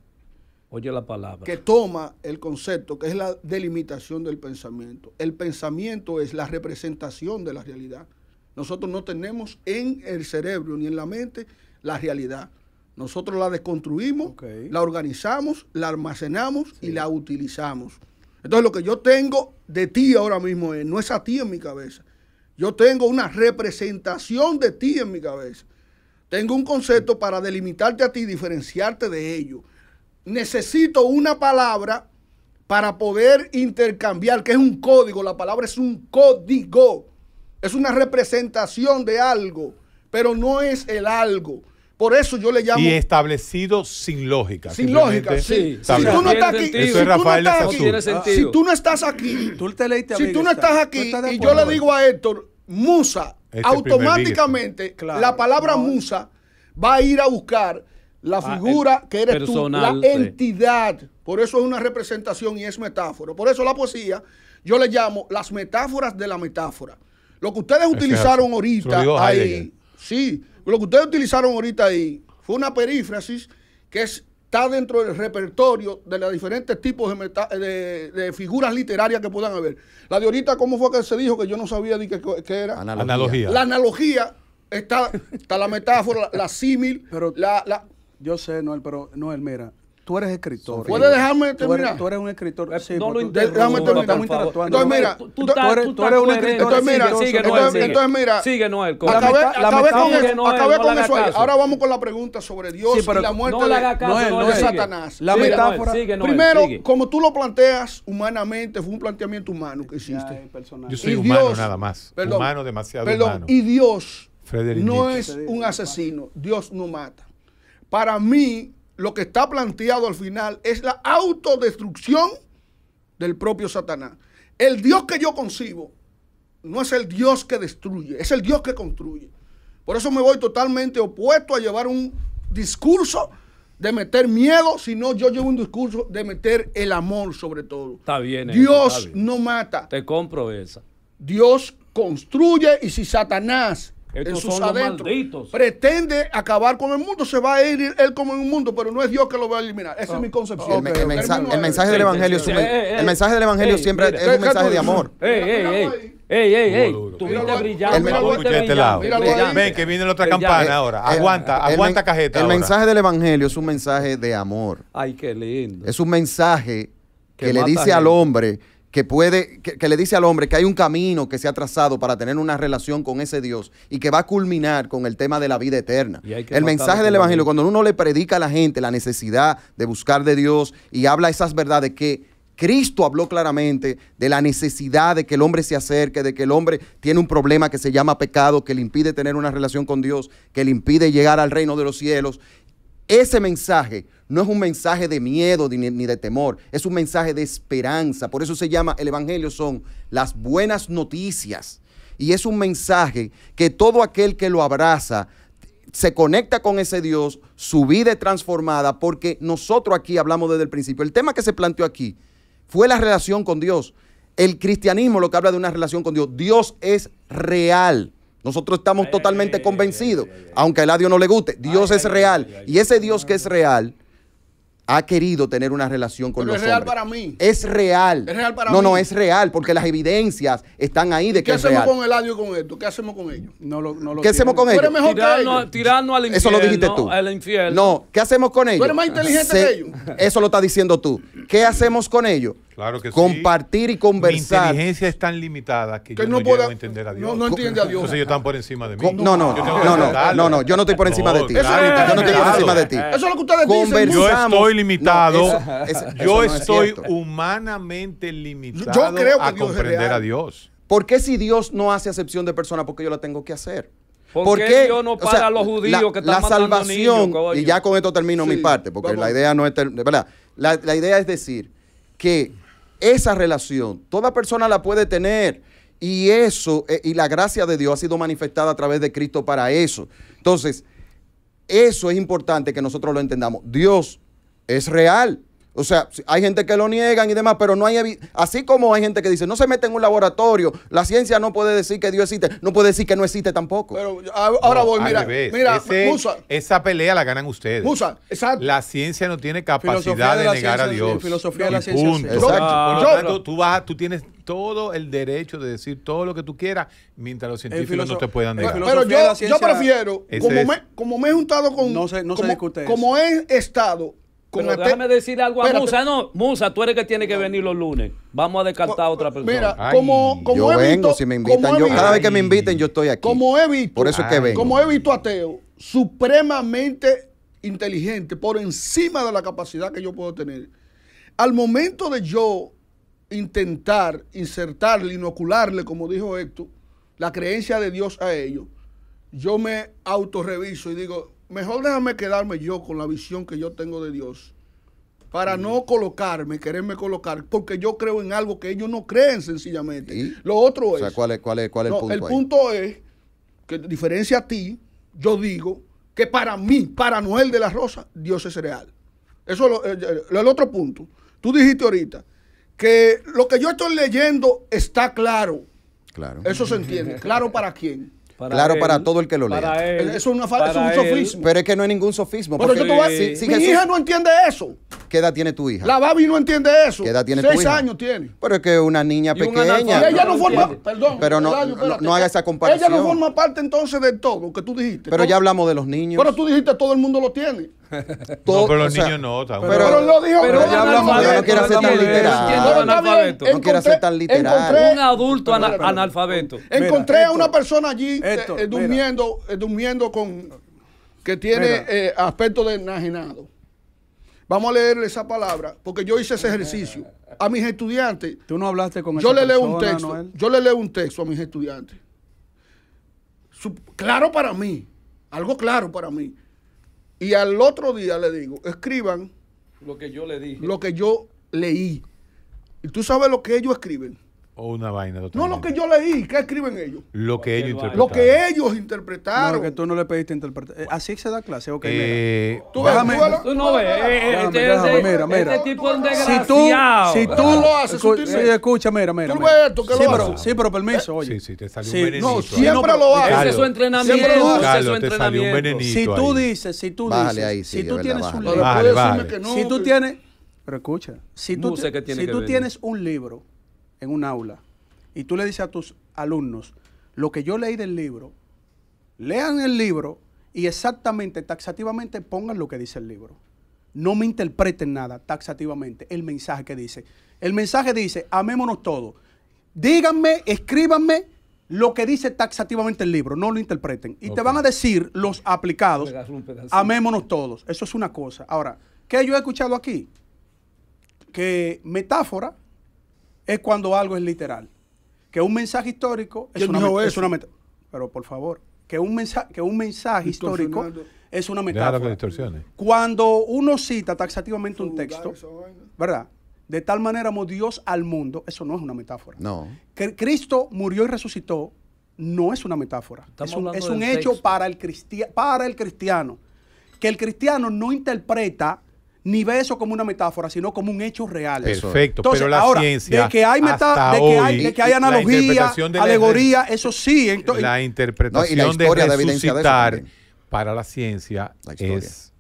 S3: Oye la palabra. Que
S1: toma el concepto que es la delimitación del pensamiento. El pensamiento es la representación de la realidad. Nosotros no tenemos en el cerebro ni en la mente la realidad. Nosotros la desconstruimos, la organizamos, la almacenamos y la utilizamos. Entonces lo que yo tengo de ti ahora mismo es, no es a ti en mi cabeza. Yo tengo una representación de ti en mi cabeza. Tengo un concepto para delimitarte a ti, y diferenciarte de ellos necesito una palabra para poder intercambiar, que es un código, la palabra es un código, es una representación de algo, pero no es el algo. Por eso yo le llamo. Y
S2: establecido sin lógica. Sin lógica, sí. Si tú no estás aquí, si,
S1: tú no estás aquí, si tú no estás aquí, y yo le digo a Héctor, Musa, este automáticamente la palabra Musa va a ir a buscar la ah, figura que eres tú, la entidad. Por eso es una representación y es metáfora. Por eso la poesía yo le llamo las metáforas de la metáfora. Lo que ustedes utilizaron ahorita ahí, sí, lo que ustedes utilizaron ahorita ahí fue una perífrasis que está dentro del repertorio de los diferentes tipos de, de, figuras literarias que puedan haber. La de ahorita, ¿cómo fue que se dijo que yo no sabía ni qué, era? Analogía. La analogía está, está la
S4: metáfora, la símil, la, la yo sé, Noel, pero Noel, mira, tú eres escritor. ¿Puedes dejarme terminar? Tú eres, un escritor. Eh, sí, no lo pues Déjame terminar. Estamos interactuando. Entonces, mira, tú,
S3: eres, un escritor. Entonces, mira, sigue, entonces, entonces, mira. Sigue, Noel. Acabé, acabé con eso. acabé con eso ahí. Ahora
S1: vamos con la pregunta sobre Dios y la muerte de, Satanás. La metáfora. Primero, como tú lo planteas humanamente, fue un planteamiento humano que hiciste. Yo soy
S2: humano nada más. Humano, demasiado humano. Y
S1: Dios no es un asesino. Dios no mata para mí lo que está planteado al final es la autodestrucción del propio Satanás. El Dios que yo concibo no es el Dios que destruye, es el Dios que construye. Por eso me voy totalmente opuesto a llevar un discurso de meter miedo, sino yo llevo un discurso de meter el amor sobre todo.
S3: Está bien. Dios no mata. Te compro esa.
S1: Dios construye y si Satanás estos en sus adentros. Pretende acabar con el mundo, se va a ir él como en un mundo, pero no es Dios que lo va a eliminar. Esa es mi concepción.
S5: El, el, mensaje, del Evangelio, el mensaje del evangelio siempre es un mensaje de amor.
S3: Ey,
S2: ey, ey, ey, brillando. brillante. este lado. Ven, que viene la otra campana ahora. Aguanta, aguanta cajeta. El mensaje
S5: del Evangelio es un mensaje de amor.
S2: Ay, qué lindo.
S5: Es un mensaje
S2: que le dice al
S5: hombre que puede, que, le dice al hombre que hay un camino que se ha trazado para tener una relación con ese Dios y que va a culminar con el tema de la vida eterna.
S4: El mensaje del Evangelio,
S5: cuando uno le predica a la gente la necesidad de buscar de Dios y habla esas verdades que Cristo habló claramente de la necesidad de que el hombre se acerque, de que el hombre tiene un problema que se llama pecado, que le impide tener una relación con Dios, que le impide llegar al reino de los cielos. Ese mensaje no es un mensaje de miedo ni de temor, es un mensaje de esperanza. Por eso se llama el Evangelio, son las buenas noticias. Y es un mensaje que todo aquel que lo abraza se conecta con ese Dios, su vida es transformada, porque nosotros aquí hablamos desde el principio. El tema que se planteó aquí fue la relación con Dios. El cristianismo lo que habla de una relación con Dios. Dios es real. Nosotros estamos totalmente convencidos, aunque a Eladio no le guste, Dios es real. Y ese Dios que es real ha querido tener una relación con Pero los es real para mí. Es real. Es real para no, mí. No, no, es real, porque las evidencias están ahí de que ¿Qué hacemos con
S1: el y con esto? ¿Qué hacemos con ellos? No lo, ¿Qué hacemos con
S5: ellos?
S3: tirarnos, al infierno. Eso lo dijiste tú. Al infierno.
S5: No, ¿qué hacemos con ellos? Tú eres más inteligente que ellos. Eso lo está diciendo tú. ¿Qué hacemos con ellos? Claro que compartir y conversar. Mi inteligencia es tan limitada que, yo no, puedo a
S2: entender a Dios. No, no entiende a Dios. Entonces ellos están por encima de mí. No, no, no, no,
S5: no, no, yo no estoy por encima de ti. yo no estoy por encima de ti. Eso es lo que ustedes dicen. Yo estoy limitado. yo estoy
S2: humanamente limitado a comprender a Dios.
S5: ¿Por qué si Dios no hace acepción de personas, porque yo la tengo que hacer? ¿Por, qué Dios no para los judíos la, que están La salvación, y ya con esto termino mi parte, porque la idea no es, ¿verdad? la idea es decir que esa relación, toda persona la puede tener. Y eso, eh, y la gracia de Dios ha sido manifestada a través de Cristo para eso. Entonces, eso es importante que nosotros lo entendamos. Dios es real. O sea, hay gente que lo niegan y demás, pero no hay así como hay gente que dice, no se mete en un laboratorio, la ciencia no puede decir que Dios existe, no puede decir que no existe tampoco. Pero
S2: ahora voy, mira, mira, Musa, esa pelea la ganan ustedes. Musa, exacto. La ciencia no tiene capacidad de, negar a Dios. Filosofía de la ciencia. sí. Exacto. tú tienes todo el derecho de decir todo lo que tú quieras mientras los científicos no te puedan negar. Pero yo, prefiero,
S1: como me, he juntado con... No, no como, como he estado este- déjame
S2: decir algo a
S3: Musa. No, Musa, tú eres que tiene que venir los lunes. Vamos a descartar a otra persona. Mira, como, yo he
S1: vengo
S5: si me invitan. cada vez que me inviten, yo estoy aquí. Como por eso que Como
S1: he visto a Teo, supremamente inteligente, por encima de la capacidad que yo puedo tener. Al momento de yo intentar insertarle, inocularle, como dijo Héctor, la creencia de Dios a ellos, yo me autorreviso y digo, mejor déjame quedarme yo con la visión que yo tengo de Dios para no colocarme, quererme colocar, porque yo creo en algo que ellos no creen sencillamente. Lo otro es... O
S5: ¿cuál es, cuál el punto? El punto
S1: es que, diferencia a ti, yo digo que para mí, para Noel de la Rosa, Dios es real. Eso es el, eh, eh, el otro punto. Tú dijiste ahorita que lo que yo estoy leyendo está claro. Claro. Eso se entiende. *laughs* ¿Claro para quién? claro para todo el que lo lea. eso es, una, es un sofismo.
S5: Pero es que no hay ningún sofismo. tú vas, si, si Mi hija
S1: no entiende eso.
S5: ¿Qué edad tiene tu hija? La Babi no entiende eso. ¿Qué edad tiene tu hija? años tiene. Pero es que una niña pequeña. no,
S1: perdón, pero no, haga esa comparación. Ella no forma parte entonces de todo que tú dijiste. Pero ya
S2: hablamos de los niños. Pero
S1: tú dijiste todo el mundo lo tiene.
S2: *laughs* no, pero los niños no. Pero, pero, lo dijo. Pero ya hablamos de No quiero ser tan literal. No quiero ser tan literal.
S1: Un adulto analfabeto. Encontré a una persona allí eh, eh, durmiendo, eh, durmiendo con que tiene aspecto de enajenado. Vamos a leerle esa palabra, porque yo hice ese ejercicio a mis estudiantes. Tú no hablaste con Yo le leo un texto. Yo le leo un texto a mis estudiantes. claro para mí. Algo claro para mí. Y al otro día le digo, escriban. Lo que yo le dije. Lo que yo leí. Y tú sabes lo que ellos escriben.
S2: O una vaina. Totalmente.
S1: No lo que yo
S4: leí, ¿qué escriben ellos?
S2: Lo que ellos interpretaron. Lo que
S4: ellos interpretaron. No, que tú no le pediste interpretar. Eh, Así se da clase, ok.
S2: Eh, mira. Tú, déjame,
S3: tú no ves. Déjame, eh, déjame, mira, mira. Este
S2: tipo es grado. Si tú, si tú lo haces, escu sí, escucha,
S4: mira, mira. Tú ves esto, que sí, lo pero, hace? Sí, pero permiso, oye. Sí, sí, te salió sí, un venenito. No, siempre lo hace. Ese es su entrenamiento. Siempre lo hace. Carlos, te salió un venenito Si tú dices, si tú dices, si tú tienes un libro. Si tú tienes, pero escucha, si tú tienes un libro en un aula y tú le dices a tus alumnos lo que yo leí del libro, lean el libro y exactamente, taxativamente pongan lo que dice el libro. No me interpreten nada taxativamente el mensaje que dice. El mensaje dice, amémonos todos. Díganme, escríbanme lo que dice taxativamente el libro, no lo interpreten. Y te van a decir los aplicados, amémonos todos. Eso es una cosa. Ahora, ¿qué yo he escuchado aquí? Que metáfora es cuando algo es literal. Que un mensaje
S2: histórico es, una, metáfora.
S4: Pero por favor, que un, mensaje, que un mensaje histórico es una metáfora. cuando uno cita taxativamente un texto, ¿verdad? De tal manera amó Dios al mundo, eso no es una metáfora. No. Que Cristo murió y resucitó no es una metáfora. es un, hecho para el cristiano. Que el cristiano no interpreta ni ve eso como una metáfora, sino como un hecho real. Perfecto, pero la ciencia. De que hay, meta, de que hay, de analogía, alegoría, eso sí. Entonces, la interpretación de resucitar
S2: para la ciencia es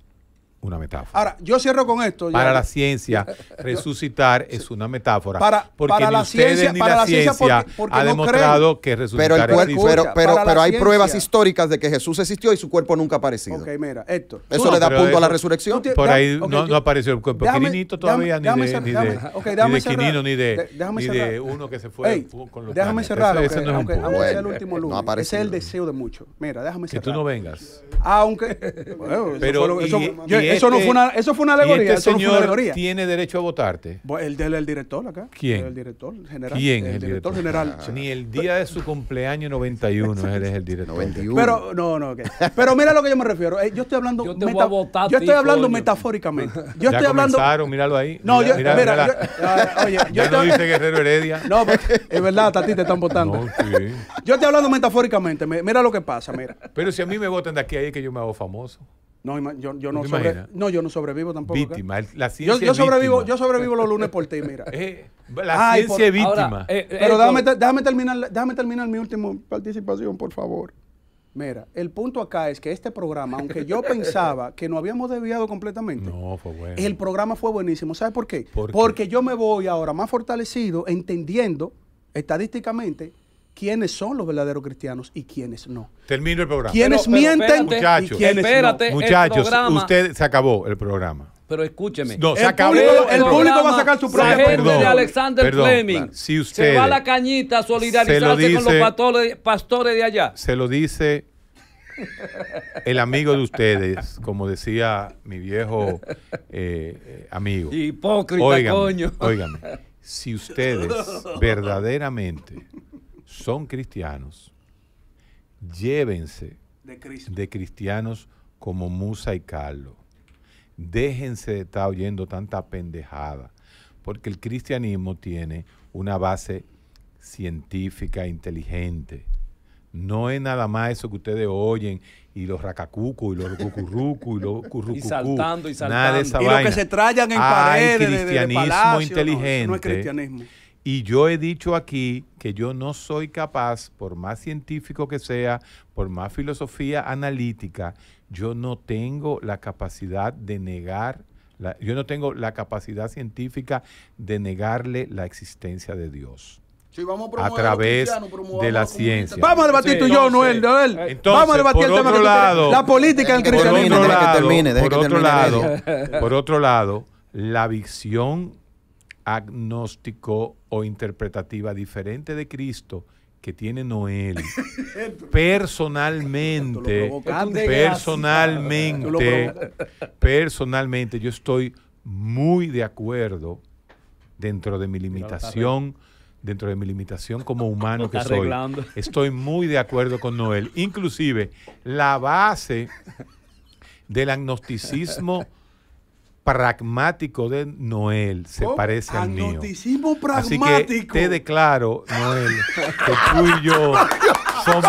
S2: una metáfora.
S4: Ahora, yo cierro con esto. Para la ciencia, *laughs*
S2: resucitar es una metáfora. porque para ni la ustedes ciencia, ni la ciencia, ha demostrado que resucitar es el cuerpo, Pero, pero, hay pruebas
S5: históricas de que Jesús existió y su cuerpo nunca ha aparecido.
S4: Ok, mira,
S2: esto.
S5: Eso le da punto a la resurrección. por ahí no, apareció
S2: el cuerpo déjame, todavía, ni, de, ni de Quinino, ni de, uno que se fue con los Déjame cerrar, ese, no es el último lunes. Ese es el deseo de muchos. Mira, déjame cerrar. Que tú no vengas.
S4: Aunque... *laughs* Pero este, eso, fue una, este alegoría. señor
S2: tiene derecho a votarte.
S4: El, es el director acá. ¿Quién? El director general. ¿Quién el, el director, general. Ah, ni el
S2: día de su cumpleaños 91 él es el director. 91.
S4: Pero, mira lo que yo me refiero. Eh, yo estoy hablando, yo estoy hablando
S2: metafóricamente. *laughs* Yo ya estoy hablando. míralo ahí. No, mira, yo,
S4: mira, no dice Guerrero Heredia. *laughs* No, pero, es verdad, a ti te están votando. Yo estoy hablando metafóricamente. Mira lo que pasa, mira.
S2: Pero si a mí me votan de aquí ahí es que yo me hago famoso. No, yo, no,
S4: no, yo no sobrevivo tampoco. Víctima. La ciencia yo, sobrevivo, yo sobrevivo los lunes por ti, mira. *laughs* Eh,
S2: la ciencia es víctima. Eh, eh, Pero
S4: déjame, terminar, mi última participación, por favor. Mira, el punto acá es que este programa, aunque yo *laughs* pensaba que no habíamos desviado completamente, el programa fue buenísimo. ¿Sabes por qué? Porque yo me voy ahora más fortalecido, entendiendo estadísticamente quiénes son los verdaderos cristianos y quiénes no.
S2: Termino el programa. Quiénes mienten muchachos, quiénes espérate, Muchachos, usted se acabó el programa. Pero escúcheme. se el público, público va a sacar su programa. perdón, de Alexander Fleming. si usted, se va a la
S3: cañita a solidarizarse con
S2: los pastores, de allá. Se lo dice el amigo de ustedes, como decía mi viejo eh, amigo. Hipócrita, coño. Óigame, si ustedes *laughs* verdaderamente son cristianos, llévense de, cristianos como Musa y Carlos. Déjense de estar oyendo tanta pendejada, porque el cristianismo tiene una base científica, e inteligente. No es nada más eso que ustedes oyen y los racacucos, y los cucurrucos, y los *laughs* saltando y saltando. y lo que se trayan en cristianismo inteligente. no es cristianismo. Y yo he dicho aquí que yo no soy capaz, por más científico que sea, por más filosofía analítica, yo no tengo la capacidad de negar, yo no tengo la capacidad científica de negarle la existencia de Dios.
S1: a, través de la ciencia.
S2: Vamos a debatir tú y yo, Noel. Entonces, eh, vamos a debatir el tema que la política en cristianismo. Por otro lado, por otro lado, la visión agnóstico o interpretativa diferente de Cristo que tiene Noel. *laughs* personalmente, personalmente, *laughs* personalmente, yo estoy muy de acuerdo dentro de mi limitación, dentro de mi limitación como *laughs* humano que soy. Estoy muy de acuerdo con Noel. Inclusive, la base del agnosticismo pragmático de Noel se oh, parece al, mío. pragmático. Así que te declaro, Noel, que tú y yo *laughs* somos